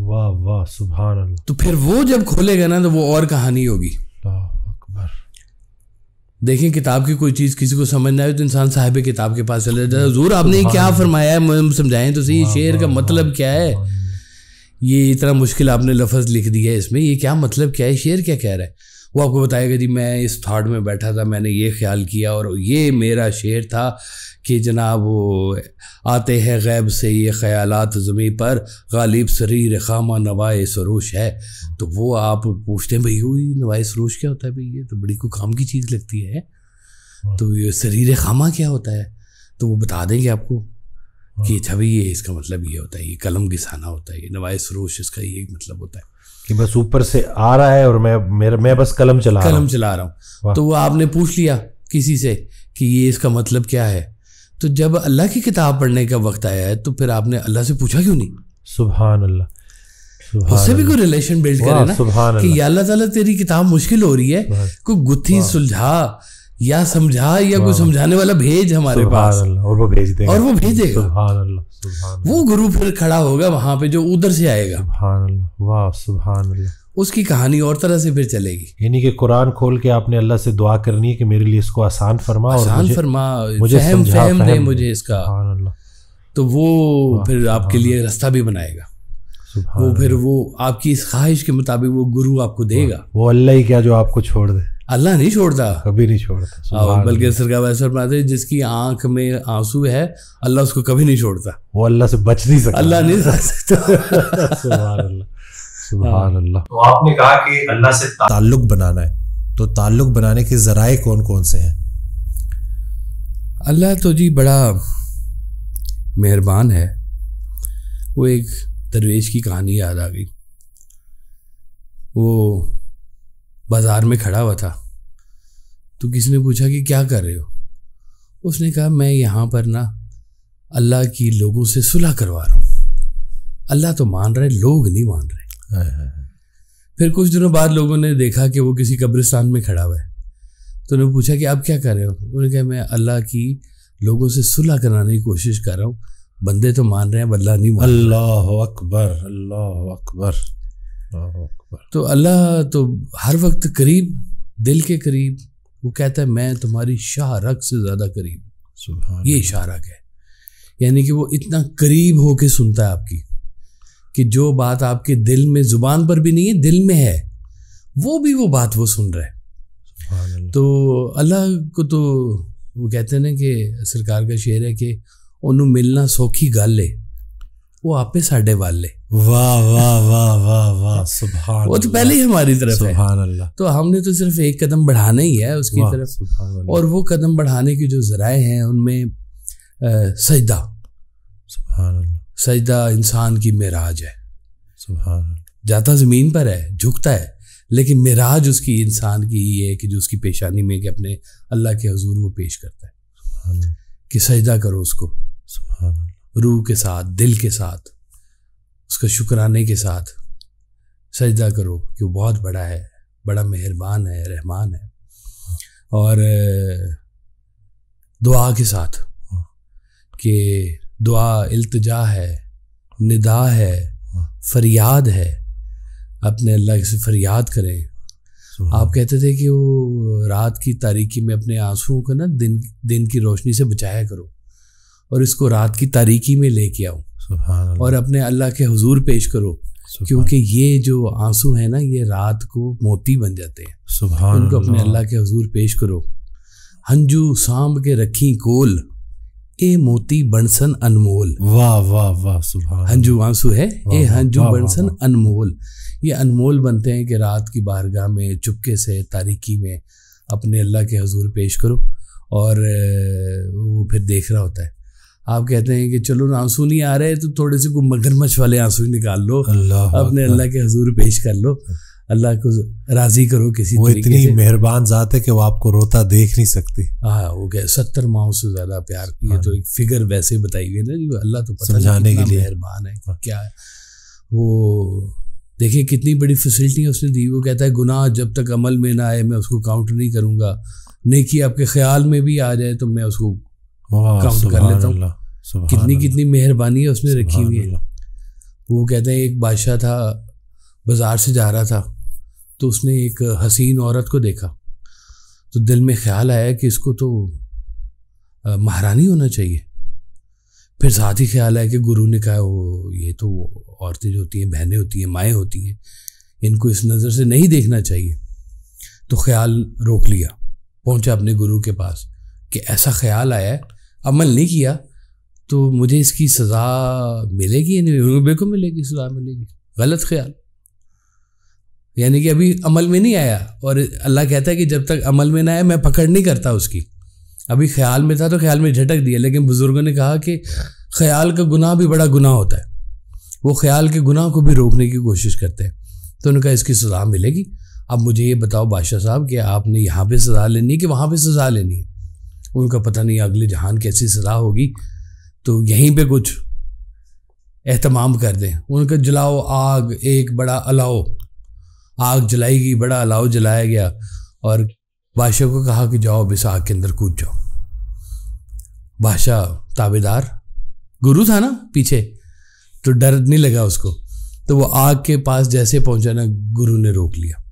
वाह वाह सुबहान अल्लाह तो फिर वो जब खोलेगा ना तो वो और कहानी होगी देखें किताब की कोई चीज़ किसी को समझ ना आए तो इंसान साहब किताब के पास चले जाता हजूर आपने क्या फरमाया है समझाएं तो सही शेर का मतलब क्या है ये इतना मुश्किल आपने लफज लिख दिया है इसमें ये क्या मतलब क्या है शेर क्या कह रहा है वो आपको बताएगा जी मैं इस थाट में बैठा था मैंने ये ख्याल किया और ये मेरा शेर था कि जनाब वो आते हैं गैब से ये ख्यालात ज़मीन पर गालिब शरीर खामा नवाए सरोश है तो वो आप पूछते हैं भाई हुई नवाए सरोश क्या होता है भाई ये तो बड़ी को काम की चीज़ लगती है तो ये शरीर खामा क्या होता है तो वो बता देंगे आपको कि अच्छा भाई ये इसका मतलब ये होता है ये कलम घिसाना होता है ये नवाए सरोश इसका ये मतलब होता है कि बस ऊपर से आ रहा है और मैं मेरा मैं बस कलम चला कलम चला रहा हूँ तो वो आपने पूछ लिया किसी से कि ये इसका मतलब क्या है तो जब अल्लाह की किताब पढ़ने का वक्त आया है तो फिर आपने अल्लाह से पूछा क्यों नहीं सुबहान अल्लाह उससे भी कोई रिलेशन बिल्ड करे ना कि अल्लाह ताला तेरी किताब मुश्किल हो रही है कोई गुत्थी सुलझा या समझा या कोई समझाने वाला भेज हमारे पास और वो भेज देगा और वो भेजेगा वो गुरु फिर खड़ा होगा वहां पे जो उधर से आएगा सुबहान अल्लाह वाह अल्लाह उसकी कहानी और तरह से फिर चलेगी यानी कि कुरान खोल के आपने अल्लाह से दुआ करनी है कि मेरे लिए इसको आसान फरमा आसान मुझे, फरमा मुझे फहम फहम दे मुझे इसका तो वो फिर आपके लिए रास्ता भी बनाएगा वो फिर वो आपकी इस ख्वाहिश के मुताबिक वो गुरु आपको देगा वो अल्लाह ही क्या जो आपको छोड़ दे अल्लाह नहीं छोड़ता कभी नहीं छोड़ता बल्कि सरकार वैसे फरमाते जिसकी आंख में आंसू है अल्लाह उसको कभी नहीं छोड़ता वो अल्लाह से बच नहीं सकता अल्लाह नहीं सकता अल्लाह तो आपने कहा कि अल्लाह से ताल्लुक बनाना है तो ताल्लुक बनाने के ज़राए कौन कौन से हैं अल्लाह तो जी बड़ा मेहरबान है वो एक दरवेश की कहानी याद आ गई वो बाज़ार में खड़ा हुआ था तो किसी ने पूछा कि क्या कर रहे हो उसने कहा मैं यहाँ पर ना अल्लाह की लोगों से सुलह करवा रहा हूँ अल्लाह तो मान रहे लोग नहीं मान रहे फिर कुछ दिनों बाद लोगों ने देखा कि वो किसी कब्रिस्तान में खड़ा हुआ है तो उन्होंने पूछा कि आप क्या कर रहे हो उन्होंने कहा मैं अल्लाह की लोगों से सुलह कराने की कोशिश कर रहा हूँ बंदे तो मान रहे हैं बल्ला नहीं मान अल्लाह अकबर अल्लाह अकबर अकबर तो अल्लाह तो हर वक्त करीब दिल के करीब वो कहता है मैं तुम्हारी रख से ज़्यादा करीब ये इशारा है यानी कि वो इतना करीब होके सुनता है आपकी कि जो बात आपके दिल में ज़ुबान पर भी नहीं है दिल में है वो भी वो बात वो सुन रहा है तो अल्लाह को तो वो कहते हैं ना कि सरकार का शेर है कि उन्होंने मिलना सौखी गल है वो आपे साढ़े वाले वाह वाह वाह वाह वाह सुभान वो तो पहले ही हमारी तरफ सुभान है अल्लाह तो हमने तो सिर्फ एक कदम बढ़ाना ही है उसकी तरफ और वो कदम बढ़ाने के जो जराए हैं उनमें सजदा सुभान अल्लाह सजदा इंसान की मिराज है जाता ज़मीन पर है झुकता है लेकिन मिराज उसकी इंसान की ही है कि जो उसकी पेशानी में कि अपने अल्लाह के हजूर वो पेश करता है कि सजदा करो उसको रूह के साथ दिल के साथ उसका शुक्राने के साथ सजदा करो कि वो बहुत बड़ा है बड़ा मेहरबान है रहमान है और दुआ के साथ हाँ। कि दुआ अल्तजा है निदा है फरियाद है अपने अल्लाह से फरियाद करें आप कहते थे कि वो रात की तारीकी में अपने आंसुओं को ना दिन दिन की रोशनी से बचाया करो और इसको रात की तारीकी में लेके आओ और अपने अल्लाह के हुजूर पेश करो क्योंकि ये जो आंसू है ना ये रात को मोती बन जाते हैं सुबह उनको अपने अल्लाह के हजूर पेश करो हंजू सांब के रखी कोल ए मोती बनसन अनमोल वाह वाह वाह सुबह हंजू आंसू है ए हंजू बनसन अनमोल ये अनमोल बनते हैं कि रात की बारगाह में चुपके से तारीकी में अपने अल्लाह के हजूर पेश करो और वो फिर देख रहा होता है आप कहते हैं कि चलो आंसू नहीं आ रहे तो थोड़े से कोई मगरमच्छ वाले आंसू निकाल लो अपने अल्लाह के हजूर पेश कर लो अल्लाह को राजी करो किसी वो इतनी मेहरबान जात है कि वो आपको रोता देख नहीं सकती हाँ, हाँ वो क्या सत्तर माओ से ज्यादा प्यार ये हाँ। तो एक फिगर वैसे बताई गई है ना जी अल्लाह तो पता समझाने के लिए मेहरबान है हाँ। क्या है वो देखिए कितनी बड़ी फैसिलिटी उसने दी वो कहता है गुनाह जब तक अमल में ना आए मैं उसको काउंट नहीं करूँगा नेकी आपके ख्याल में भी आ जाए तो मैं उसको काउंट कर लेता हूँ कितनी कितनी मेहरबानी उसने रखी हुई है वो कहते हैं एक बादशाह था बाज़ार से जा रहा था तो उसने एक हसीन औरत को देखा तो दिल में ख्याल आया कि इसको तो महारानी होना चाहिए फिर साथ ही ख्याल आया कि गुरु ने कहा वो ये तो औरतें जो होती हैं बहनें होती हैं माएँ होती हैं इनको इस नज़र से नहीं देखना चाहिए तो ख्याल रोक लिया पहुंचा अपने गुरु के पास कि ऐसा ख्याल आया है अमल नहीं किया तो मुझे इसकी सज़ा मिलेगी या नहीं बिल्कुल मिलेगी सज़ा मिलेगी गलत ख्याल यानी कि अभी अमल में नहीं आया और अल्लाह कहता है कि जब तक अमल में ना आया मैं पकड़ नहीं करता उसकी अभी ख्याल में था तो ख्याल में झटक दिया लेकिन बुज़ुर्गों ने कहा कि ख्याल का गुनाह भी बड़ा गुनाह होता है वो ख्याल के गुनाह को भी रोकने की कोशिश करते हैं तो उन्होंने कहा इसकी सज़ा मिलेगी अब मुझे ये बताओ बादशाह साहब कि आपने यहाँ पे सज़ा लेनी है कि वहाँ पे सज़ा लेनी है उनका पता नहीं अगले जहान कैसी सज़ा होगी तो यहीं पे कुछ अहतमाम कर दें उनका जलाओ आग एक बड़ा अलाओ आग जलाई गई बड़ा अलाव जलाया गया और बादशाह को कहा कि जाओ अब इस आग के अंदर कूद जाओ बादशाह ताबेदार गुरु था ना पीछे तो डर नहीं लगा उसको तो वो आग के पास जैसे पहुंचा ना गुरु ने रोक लिया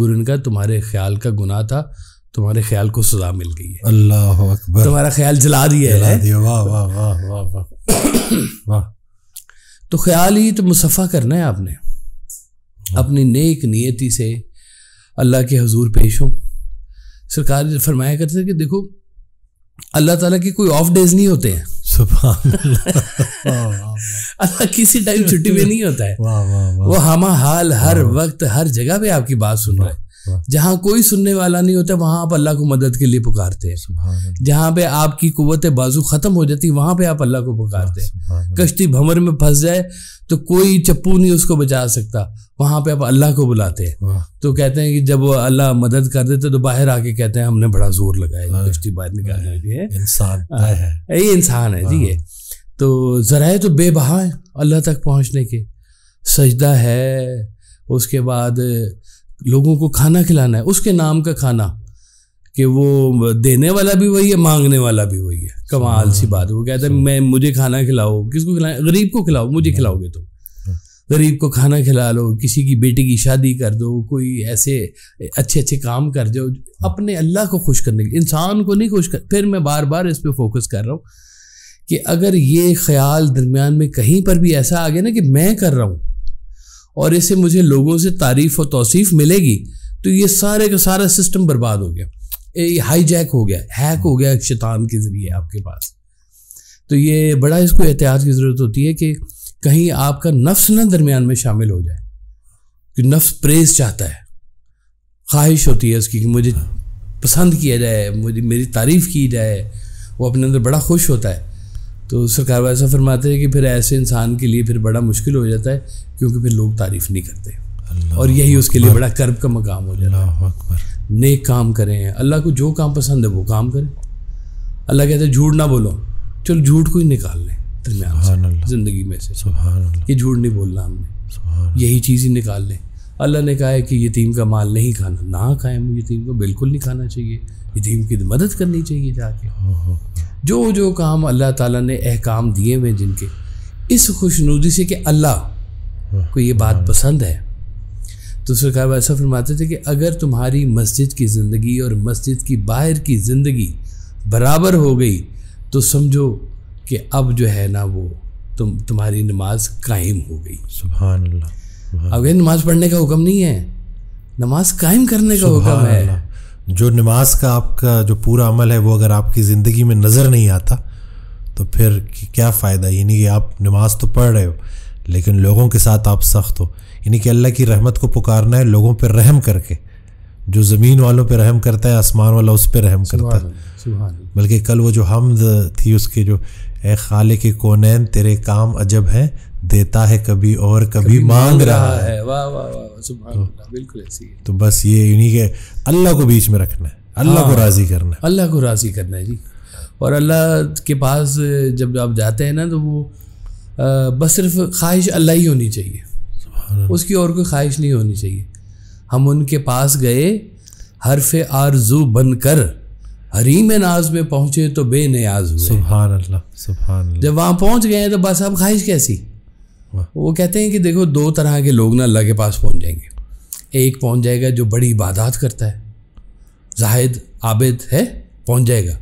गुरु ने कहा तुम्हारे ख्याल का गुनाह था तुम्हारे ख्याल को सजा मिल गई है अल्लाह अकबर तुम्हारा ख्याल जला दिया है वाह वाह वाह वाह वाह वाह तो ख्याल ही तो मुसफ़ा करना है आपने हाँ। अपनी नेक नियति से अल्लाह के हजूर पेश हो सरकार फरमाया करते थे कि देखो अल्लाह ताला के कोई ऑफ डेज नहीं होते हैं अल्लाह किसी टाइम छुट्टी में नहीं होता है वो हम हाल हर वक्त हर जगह पे आपकी बात सुन रहा है जहाँ कोई सुनने वाला नहीं होता वहाँ आप अल्लाह को मदद के लिए पुकारते हैं जहाँ पे आपकी कुत बाजू ख़त्म हो जाती है वहाँ पे आप अल्लाह को पुकारते हैं कश्ती भंवर में फंस जाए तो कोई चप्पू नहीं उसको बचा सकता वहाँ पे आप अल्लाह को बुलाते हैं तो कहते हैं कि जब अल्लाह मदद कर देते तो बाहर आके कहते हैं हमने बड़ा जोर लगाया हाँ। कश्ती बाहर निकाल हाँ। इंसान हाँ। है ये इंसान है जी ये तो ज़रा तो बेबहा है अल्लाह तक पहुँचने के सजदा है उसके बाद लोगों को खाना खिलाना है उसके नाम का खाना कि वो देने वाला भी वही है मांगने वाला भी वही है कमाल सी बात है वो कहता है अच्छा। मैं मुझे खाना खिलाओ किसको खिलाए गरीब को खिलाओ मुझे हाँ। खिलाओगे तुम तो। हाँ। गरीब को खाना खिला लो किसी की बेटी की शादी कर दो कोई ऐसे अच्छे अच्छे काम कर दो अपने अल्लाह को खुश करने के लिए इंसान को नहीं खुश कर फिर मैं बार बार इस पर फोकस कर रहा हूँ कि अगर ये ख्याल दरमियान में कहीं पर भी ऐसा आ गया ना कि मैं कर रहा हूँ और इससे मुझे लोगों से तारीफ और तोसीफ मिलेगी तो ये सारे का सारा सिस्टम बर्बाद हो गया हाईजैक हो गया हैक हो गया शैतान के ज़रिए आपके पास तो ये बड़ा इसको एहतियात की ज़रूरत होती है कि कहीं आपका नफ्स ना दरमियान में शामिल हो जाए कि नफ्स प्रेज चाहता है ख्वाहिश होती है उसकी कि मुझे पसंद किया जाए मुझे मेरी तारीफ़ की जाए वो अपने अंदर बड़ा खुश होता है तो सरकार वैसा फरमाते हैं कि फिर ऐसे इंसान के लिए फिर बड़ा मुश्किल हो जाता है क्योंकि फिर लोग तारीफ़ नहीं करते और यही उसके लिए बड़ा कर्ब का मकाम हो जाता है नेक काम करें अल्लाह को जो काम पसंद है वो काम करें अल्लाह कहते हैं झूठ ना बोलो चलो झूठ को ही निकाल लें दरमियान ज़िंदगी में से ये झूठ नहीं बोलना हमने यही चीज़ ही निकाल लें अल्लाह ने कहा है कि यतीम का माल नहीं खाना ना खाएं यतीम को बिल्कुल नहीं खाना चाहिए यतीम की तो मदद करनी चाहिए जाके हाँ, हाँ, हाँ। जो जो काम अल्लाह ताला ने अहकाम दिए हुए जिनके इस खुशनूदी से कि अल्लाह को ये बात पसंद है तो सरकार ऐसा फरमाते थे कि अगर तुम्हारी मस्जिद की ज़िंदगी और मस्जिद की बाहर की ज़िंदगी बराबर हो गई तो समझो कि अब जो है ना वो तुम तुम्हारी नमाज कायम हो गई सुबह अब ये नमाज़ पढ़ने का हुक्म नहीं है नमाज कायम करने का हुक्म है जो नमाज का आपका जो पूरा अमल है वो अगर आपकी ज़िंदगी में नज़र नहीं आता तो फिर क्या फ़ायदा यानी कि आप नमाज तो पढ़ रहे हो लेकिन लोगों के साथ आप सख्त हो यानी कि अल्लाह की रहमत को पुकारना है लोगों पर रहम करके जो ज़मीन वालों पर रहम करता है आसमान वाला उस पर रहम करता है बल्कि कल वो जो हमद थी उसके जो ए खाले के कौन तेरे काम अजब हैं देता है कभी और कभी, कभी मांग रहा, रहा है वाह वाह वाह सुभान अल्लाह तो बिल्कुल ऐसी है तो बस ये इन्हीं के अल्लाह को बीच में रखना है अल्लाह हाँ, को राज़ी करना है अल्लाह को राज़ी करना है जी और अल्लाह के पास जब आप जाते हैं ना तो वो बस सिर्फ ख्वाहिश अल्लाह ही होनी चाहिए उसकी और कोई ख्वाहिश नहीं होनी चाहिए हम उनके पास गए हरफ आरजू बनकर हरीम नाज में पहुंचे तो बेनियाज हुए सुभान अल्लाह अल्लाह जब वहाँ पहुंच गए तो बस अब ख्वाहिश कैसी वो कहते हैं कि देखो दो तरह के लोग ना अल्लाह के पास पहुंच जाएंगे एक पहुंच जाएगा जो बड़ी इबादत करता है जाहिद आबिद है पहुंच जाएगा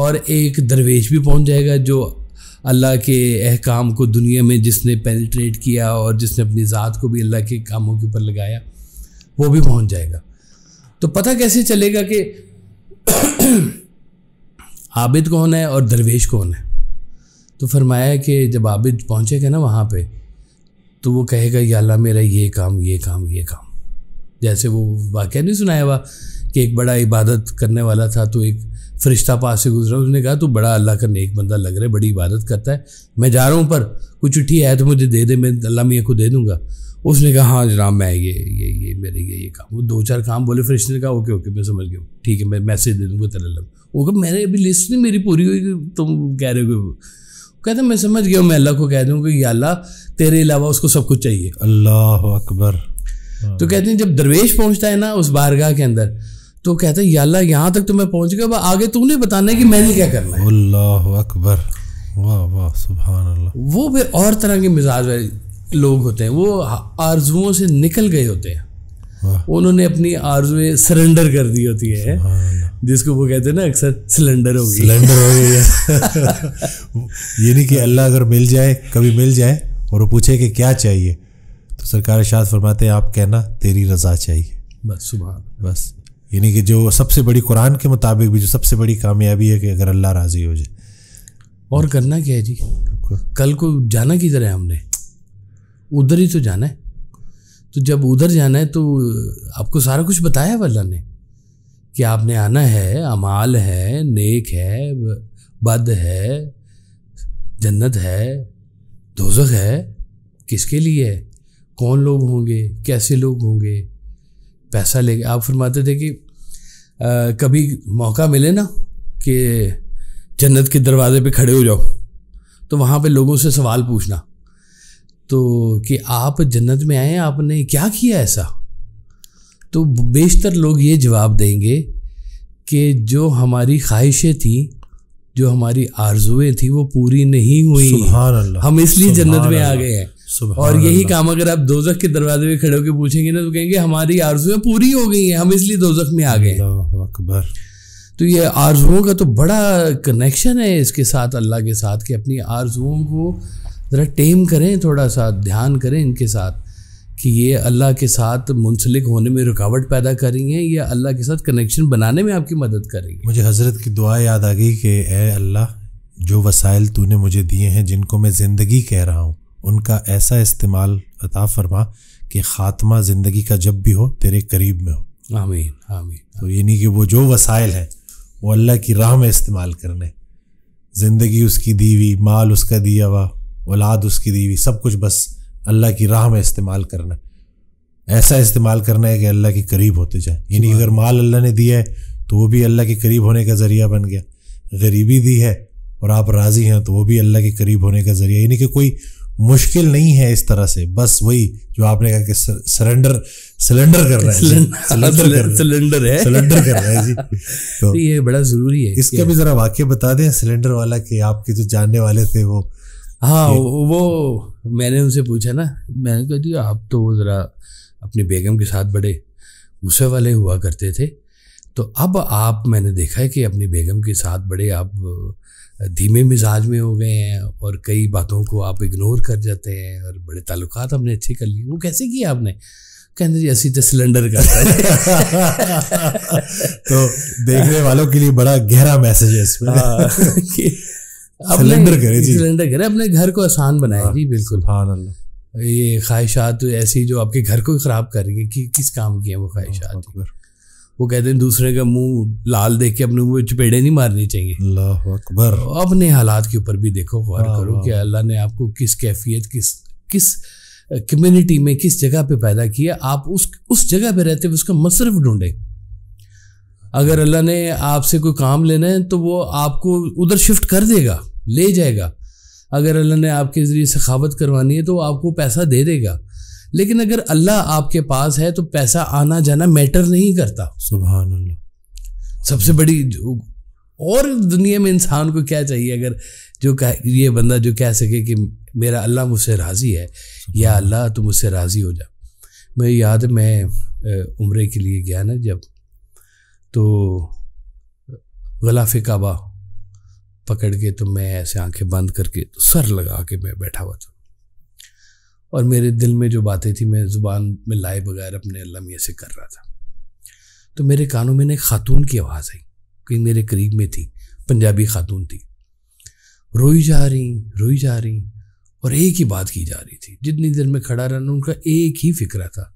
और एक दरवेश भी पहुंच जाएगा जो अल्लाह के अहकाम को दुनिया में जिसने पेनिट्रेट किया और जिसने अपनी ज़ात को भी अल्लाह के कामों के ऊपर लगाया वो भी पहुंच जाएगा तो पता कैसे चलेगा कि आबिद कौन है और दरवेश कौन है तो फरमाया कि जब आबिद पहुंचेगा ना वहाँ पे तो वो कहेगा या अल्लाह मेरा ये काम ये काम ये काम जैसे वो वाक़ नहीं सुनाया हुआ कि एक बड़ा इबादत करने वाला था तो एक फरिश्ता पास से गुजरा उसने कहा तो बड़ा अल्लाह का नेक बंदा लग रहा है बड़ी इबादत करता है मैं जा रहा हूँ पर कुछ चिट्ठी है तो मुझे दे दे मैं अल्लाह मियाँ को दे दूँगा उसने कहा हाँ जनाब मैं ये ये ये मेरे ये ये काम वो दो चार काम बोले फरिश्ते इसने कहा ओके ओके मैं समझ गया ठीक है मैं मैसेज दे दूँगा तेरे अल्लाह वो कहा मैंने अभी लिस्ट नहीं मेरी पूरी हुई तुम कह रहे हो कहते मैं समझ गया मैं अल्लाह को कह दूँ कि अल्लाह तेरे अलावा उसको सब कुछ चाहिए अल्लाह अकबर तो कहते हैं जब दरवेश पहुंचता है ना उस बारगाह के अंदर तो कहते हैं अल्लाह यहाँ तक तो मैं पहुंच गया आगे नहीं बताना है कि मैंने क्या करना है अल्लाह अकबर वाह वाह अल्लाह वो फिर और तरह के मिजाज वाले लोग होते हैं वो आरजुओं से निकल गए होते हैं उन्होंने अपनी में सरेंडर कर दी होती है जिसको वो कहते हैं ना अक्सर सिलेंडर हो गई सिलेंडर हो गई ये नहीं कि अल्लाह अगर मिल जाए कभी मिल जाए और वो पूछे कि क्या चाहिए तो सरकार शाद फरमाते हैं आप कहना तेरी रजा चाहिए बस सुबह बस यानी कि जो सबसे बड़ी कुरान के मुताबिक भी जो सबसे बड़ी कामयाबी है कि अगर अल्लाह राज़ी हो जाए और करना क्या है जी कल को जाना किधर है हमने उधर ही तो जाना है तो जब उधर जाना है तो आपको सारा कुछ बताया वाला ने कि आपने आना है अमाल है नेक है बद है जन्नत है दोजक है किसके लिए है कौन लोग होंगे कैसे लोग होंगे पैसा लेके आप फरमाते थे कि आ, कभी मौका मिले ना कि जन्नत के दरवाज़े पे खड़े हो जाओ तो वहाँ पे लोगों से सवाल पूछना तो कि आप जन्नत में आए आपने क्या किया ऐसा तो बेशतर लोग ये जवाब देंगे कि जो हमारी ख्वाहिशें थी जो हमारी आरजुएं थी वो पूरी नहीं हुई हम इसलिए जन्नत में आ गए हैं और यही काम अगर आप दोजख के दरवाजे में खड़े होकर पूछेंगे ना तो कहेंगे हमारी आरजुएं पूरी हो गई हैं हम इसलिए दोजख में आ गए अकबर तो ये आरजुओं का तो बड़ा कनेक्शन है इसके साथ अल्लाह के साथ कि अपनी आरजुओं को ज़रा टेम करें थोड़ा सा ध्यान करें इनके साथ कि ये अल्लाह के साथ मुंसलिक होने में रुकावट पैदा कर रही हैं या अल्लाह के साथ कनेक्शन बनाने में आपकी मदद कर रही है मुझे हज़रत की दुआ याद आ गई कि ए अल्लाह जो वसाइल तूने मुझे दिए हैं जिनको मैं ज़िंदगी कह रहा हूँ उनका ऐसा इस्तेमाल अता फरमा कि ख़ात्मा ज़िंदगी का जब भी हो तेरे करीब में हो आमीन आमीन तो ये नहीं कि वो जो वसाइल हैं वो अल्लाह की राह में इस्तेमाल करने ज़िंदगी उसकी दी हुई माल उसका दिया हुआ औलाद उसकी दी हुई सब कुछ बस अल्लाह की राह में इस्तेमाल करना ऐसा इस्तेमाल करना है कि अल्लाह के करीब होते जाए यानी अगर माल अल्लाह ने दिया है तो वो भी अल्लाह के करीब होने का ज़रिया बन गया गरीबी दी है और आप राज़ी हैं तो वो भी अल्लाह के करीब होने का ज़रिया यानी कि कोई मुश्किल नहीं है इस तरह से बस वही जो आपने कहा कि सरेंडर सिलेंडर कर रहा है सिलेंडर है सिलेंडर कर रहा है जी तो, तो ये बड़ा ज़रूरी है इसका भी ज़रा वाक्य बता दें सिलेंडर वाला कि आपके जो जानने वाले थे वो हाँ वो मैंने उनसे पूछा ना मैंने कहा जी आप तो ज़रा अपनी बेगम के साथ बड़े गुस्से वाले हुआ करते थे तो अब आप मैंने देखा है कि अपनी बेगम के साथ बड़े आप धीमे मिजाज में हो गए हैं और कई बातों को आप इग्नोर कर जाते हैं और बड़े ताल्लुक हमने अच्छे कर लिए वो कैसे किया आपने कहते जी असी तो सिलेंडर का तो देखने वालों के लिए बड़ा गहरा मैसेज है इसमें हाँ। सिलेंडर करे जी सिलेंडर करे अपने घर को आसान बनाए हाँ, जी बिल्कुल ये ख्वाहिशात तो ऐसी जो आपके घर को ख़राब कर रही है कि किस काम की है वो ख्वाहिशात वो कहते हैं दूसरे का मुंह लाल देख के अपने मुंह चपेड़े नहीं मारनी चाहिए अल्लाह अकबर तो अपने हालात के ऊपर भी देखो गौर करो कि अल्लाह ने आपको किस कैफियत किस किस कम्युनिटी में किस जगह पे पैदा किया आप उस उस जगह पे रहते हुए उसका मसरफ ढूंढे अगर अल्लाह ने आपसे कोई काम लेना है तो वो आपको उधर शिफ्ट कर देगा ले जाएगा अगर अल्लाह ने आपके ज़रिए सखावत करवानी है तो आपको पैसा दे देगा लेकिन अगर अल्लाह आपके पास है तो पैसा आना जाना मैटर नहीं करता सुबह अल्लाह सबसे बड़ी और दुनिया में इंसान को क्या चाहिए अगर जो कह ये बंदा जो कह सके कि मेरा अल्लाह मुझसे राज़ी है या अल्लाह तुम मुझसे राज़ी हो जा मैं याद मैं उम्र के लिए गया ना जब तो गलाफ काबा पकड़ के तो मैं ऐसे आंखें बंद करके तो सर लगा के मैं बैठा हुआ था और मेरे दिल में जो बातें थी मैं ज़ुबान में लाए बगैर अपने अल्लाह मियाँ से कर रहा था तो मेरे कानों में ना एक खातून की आवाज़ आई कहीं मेरे करीब में थी पंजाबी खातून थी रोई जा रही रोई जा रही और एक ही बात की जा रही थी जितनी देर में खड़ा रहना उनका एक ही फिक्रा था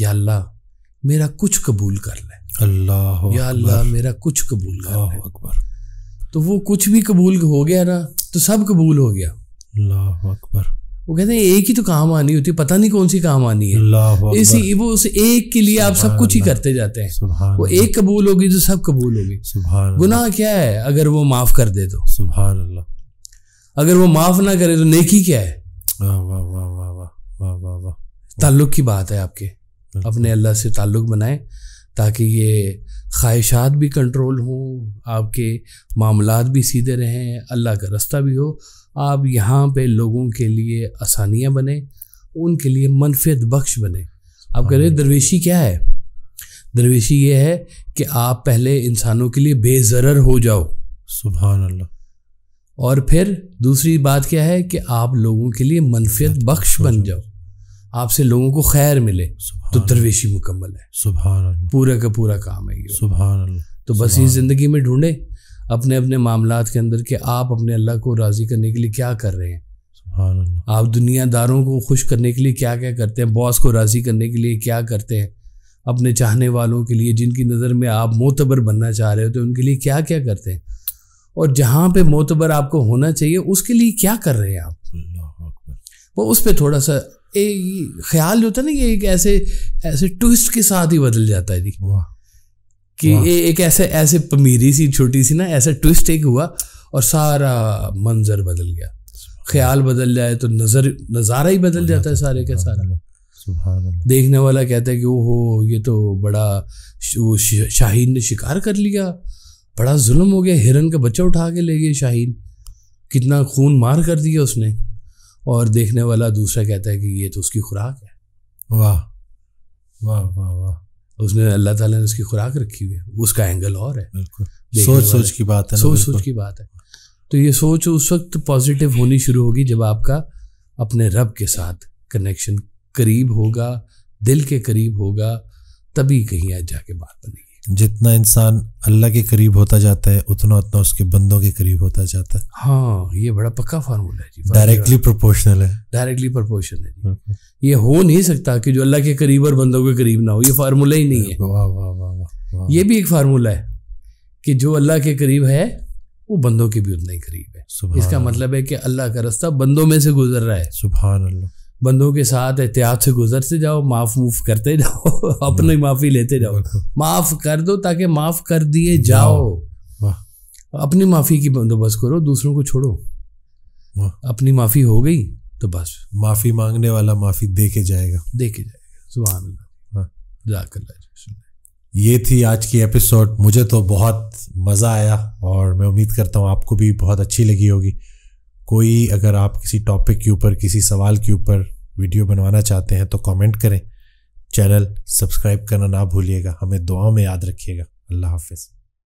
या अल्लाह मेरा कुछ कबूल कर ले अल्लाह या अल्लाह मेरा कुछ कबूल कर ले अकबर तो वो कुछ भी कबूल हो गया ना तो सब कबूल हो गया अकबर वो कहते हैं एक ही तो काम आनी होती है पता नहीं कौन सी काम आनी है इसी वो उस एक के लिए आप सब कुछ ही करते जाते हैं वो एक कबूल होगी तो सब कबूल होगी गुनाह क्या है अगर वो माफ कर दे तो सुबह अल्लाह अगर वो माफ ना करे तो नेकी क्या है ताल्लुक की बात है आपके अच्छा। अपने अल्लाह से ताल्लुक बनाए ताकि ये ख्वाहिशात भी कंट्रोल हों आपके मामला भी सीधे रहें अल्लाह का रास्ता भी हो आप यहाँ पे लोगों के लिए आसानियाँ बने उनके लिए मनफियत बख्श बने आप कह रहे हैं दरवेशी क्या है दरवेशी ये है कि आप पहले इंसानों के लिए बेज़र हो जाओ सुबह अल्लाह और फिर दूसरी बात क्या है कि आप लोगों के लिए मनफियत बख्श बन जाओ आपसे लोगों को खैर मिले तो दरवेशी मुकम्मल है सुबह पूरा का पूरा काम है ये सुबह तो बस ये ज़िंदगी में ढूंढे अपने अपने मामला के अंदर कि आप अपने अल्लाह को राज़ी करने के लिए क्या कर रहे हैं आप दुनियादारों को खुश करने के लिए क्या क्या करते हैं बॉस को राज़ी करने के लिए क्या करते हैं अपने चाहने वालों के लिए जिनकी नज़र में आप मोतबर बनना चाह रहे हो तो उनके लिए क्या क्या करते हैं और जहाँ पे मोतबर आपको होना चाहिए उसके लिए क्या कर रहे हैं आप वो उस पर थोड़ा सा ए, ख्याल जो था ना ये एक ऐसे ऐसे ट्विस्ट के साथ ही बदल जाता है जी कि ये एक ऐसे ऐसे पमीरी सी छोटी सी ना ऐसा ट्विस्ट एक हुआ और सारा मंजर बदल गया ख्याल बदल जाए तो नज़र नज़ारा ही बदल जाता है सारे का सारा देखने वाला कहता है कि ओहो ये तो बड़ा वो शाहीन ने शिकार कर लिया बड़ा जुल्म हो गया हिरन का बच्चा उठा के ले गए शाहीन कितना खून मार कर दिया उसने और देखने वाला दूसरा कहता है कि ये तो उसकी खुराक है वाह वाह वाह वाह उसने अल्लाह ताला ने उसकी खुराक रखी हुई है उसका एंगल और है सोच सोच की बात है सोच सोच की बात है तो ये सोच उस वक्त पॉजिटिव होनी शुरू होगी जब आपका अपने रब के साथ कनेक्शन करीब होगा दिल के करीब होगा तभी कहीं आज जाके बात बनेगी जितना इंसान अल्लाह के करीब होता जाता है उतना उतना उसके बंदों के करीब होता जाता है हाँ ये बड़ा पक्का फार्मूला है डायरेक्टली प्रोपोर्शनल है डायरेक्टली प्रोपोर्शनल है हम्म, हम्म। ये हो नहीं सकता कि जो अल्लाह के करीब और बंदों के करीब ना हो ये फार्मूला ही नहीं है वाह वाह वाह वाह ये भी एक फार्मूला है कि जो अल्लाह के करीब है वो बंदों के भी उतना ही करीब है इसका मतलब है कि अल्लाह का रास्ता बंदों में से गुजर रहा है सुबह अल्लाह बंदों के साथ एहतियात से गुजरते जाओ माफ़ मूफ करते जाओ अपनी माफ़ी लेते जाओ माफ़ कर दो ताकि माफ़ कर दिए जाओ अपनी माफ़ी की बंदोबस्त करो दूसरों को छोड़ो अपनी माफ़ी हो गई तो बस माफ़ी मांगने वाला माफ़ी दे के जाएगा दे के जाएगा सुबह हाँ। ये थी आज की एपिसोड मुझे तो बहुत मज़ा आया और मैं उम्मीद करता हूँ आपको भी बहुत अच्छी लगी होगी कोई अगर आप किसी टॉपिक के ऊपर किसी सवाल के ऊपर वीडियो बनवाना चाहते हैं तो कमेंट करें चैनल सब्सक्राइब करना ना भूलिएगा हमें दुआओं में याद रखिएगा अल्लाह हाफिज़